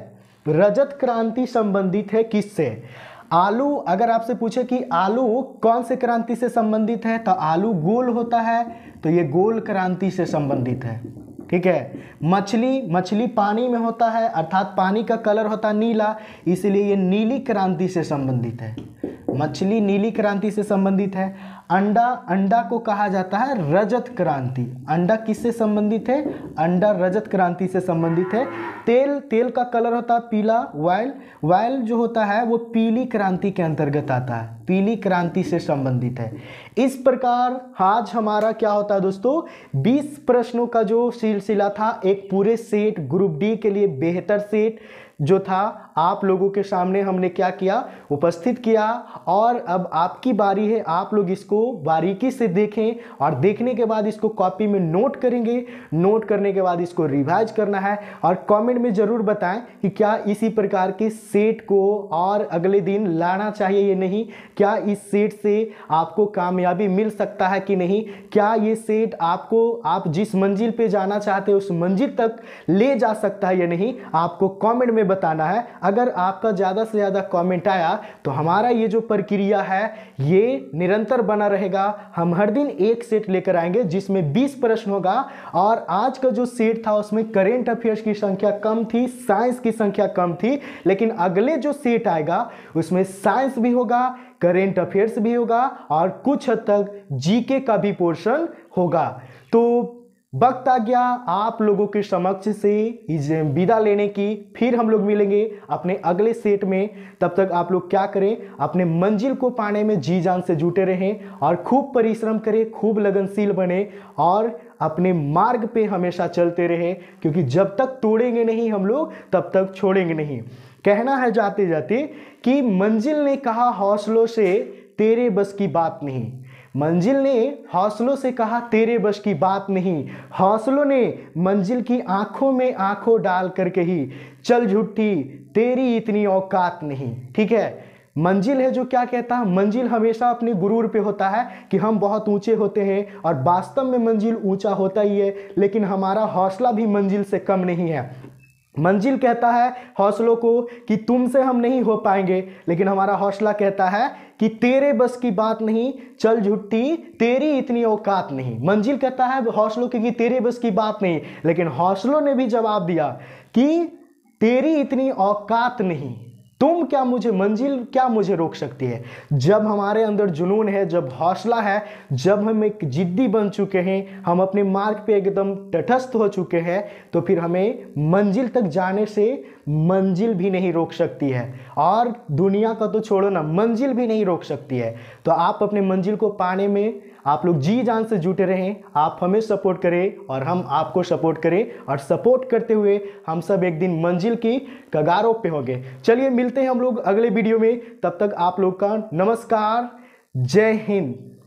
रजत क्रांति संबंधित है किससे आलू अगर आपसे पूछे कि आलू कौन से क्रांति से संबंधित है तो आलू गोल होता है तो ये गोल क्रांति से संबंधित है ठीक है मछली मछली पानी में होता है अर्थात पानी का कलर होता है नीला इसलिए ये नीली क्रांति से संबंधित है मछली नीली क्रांति से संबंधित है अंडा अंडा को कहा जाता है रजत क्रांति अंडा किससे संबंधित है अंडा रजत क्रांति से संबंधित है तेल तेल का कलर होता है पीला वायल वायल जो होता है वो पीली क्रांति के अंतर्गत आता है पीली क्रांति से संबंधित है इस प्रकार आज हमारा क्या होता है दोस्तों 20 प्रश्नों का जो सिलसिला था एक पूरे सेट ग्रुप डी के लिए बेहतर सेट जो था आप लोगों के सामने हमने क्या किया उपस्थित किया और अब आपकी बारी है आप लोग इसको बारीकी से देखें और देखने के बाद इसको कॉपी में नोट करेंगे नोट करने के बाद इसको रिवाइज करना है और कमेंट में ज़रूर बताएं कि क्या इसी प्रकार के सेट को और अगले दिन लाना चाहिए या नहीं क्या इस सेट से आपको कामयाबी मिल सकता है कि नहीं क्या ये सेट आपको आप जिस मंजिल पर जाना चाहते हैं उस मंजिल तक ले जा सकता है या नहीं आपको कॉमेंट में बताना है अगर आपका ज़्यादा से ज़्यादा कमेंट आया तो हमारा ये जो प्रक्रिया है ये निरंतर बना रहेगा हम हर दिन एक सेट लेकर आएंगे जिसमें 20 प्रश्न होगा और आज का जो सेट था उसमें करेंट अफेयर्स की संख्या कम थी साइंस की संख्या कम थी लेकिन अगले जो सेट आएगा उसमें साइंस भी होगा करेंट अफेयर्स भी होगा और कुछ हद तक जी का भी पोर्शन होगा तो वक्त आ गया आप लोगों के समक्ष से विदा लेने की फिर हम लोग मिलेंगे अपने अगले सेट में तब तक आप लोग क्या करें अपने मंजिल को पाने में जी जान से जुटे रहें और खूब परिश्रम करें खूब लगनशील बने और अपने मार्ग पे हमेशा चलते रहें क्योंकि जब तक तोड़ेंगे नहीं हम लोग तब तक छोड़ेंगे नहीं कहना है जाते जाते कि मंजिल ने कहा हौसलों से तेरे बस की बात नहीं मंजिल ने हौसलों से कहा तेरे बस की बात नहीं हौसलों ने मंजिल की आंखों में आंखों डाल कर कही चल झूठी तेरी इतनी औकात नहीं ठीक है मंजिल है जो क्या कहता है मंजिल हमेशा अपने गुरूर पे होता है कि हम बहुत ऊंचे होते हैं और वास्तव में मंजिल ऊंचा होता ही है लेकिन हमारा हौसला भी मंजिल से कम नहीं है मंजिल कहता है हौसलों को कि तुमसे हम नहीं हो पाएंगे लेकिन हमारा हौसला कहता है कि तेरे बस की बात नहीं चल झुटती तेरी इतनी औकात नहीं मंजिल कहता है हौसलों की कि तेरे बस की बात नहीं लेकिन हौसलों ने भी जवाब दिया कि तेरी इतनी औकात नहीं तुम क्या मुझे मंजिल क्या मुझे रोक सकती है जब हमारे अंदर जुनून है जब हौसला है जब हम एक जिद्दी बन चुके हैं हम अपने मार्ग पे एकदम तटस्थ हो चुके हैं तो फिर हमें मंजिल तक जाने से मंजिल भी नहीं रोक सकती है और दुनिया का तो छोड़ो ना मंजिल भी नहीं रोक सकती है तो आप अपने मंजिल को पाने में आप लोग जी जान से जुटे रहें आप हमें सपोर्ट करें और हम आपको सपोर्ट करें और सपोर्ट करते हुए हम सब एक दिन मंजिल की कगारों पे होंगे चलिए मिलते हैं हम लोग अगले वीडियो में तब तक आप लोग का नमस्कार जय हिंद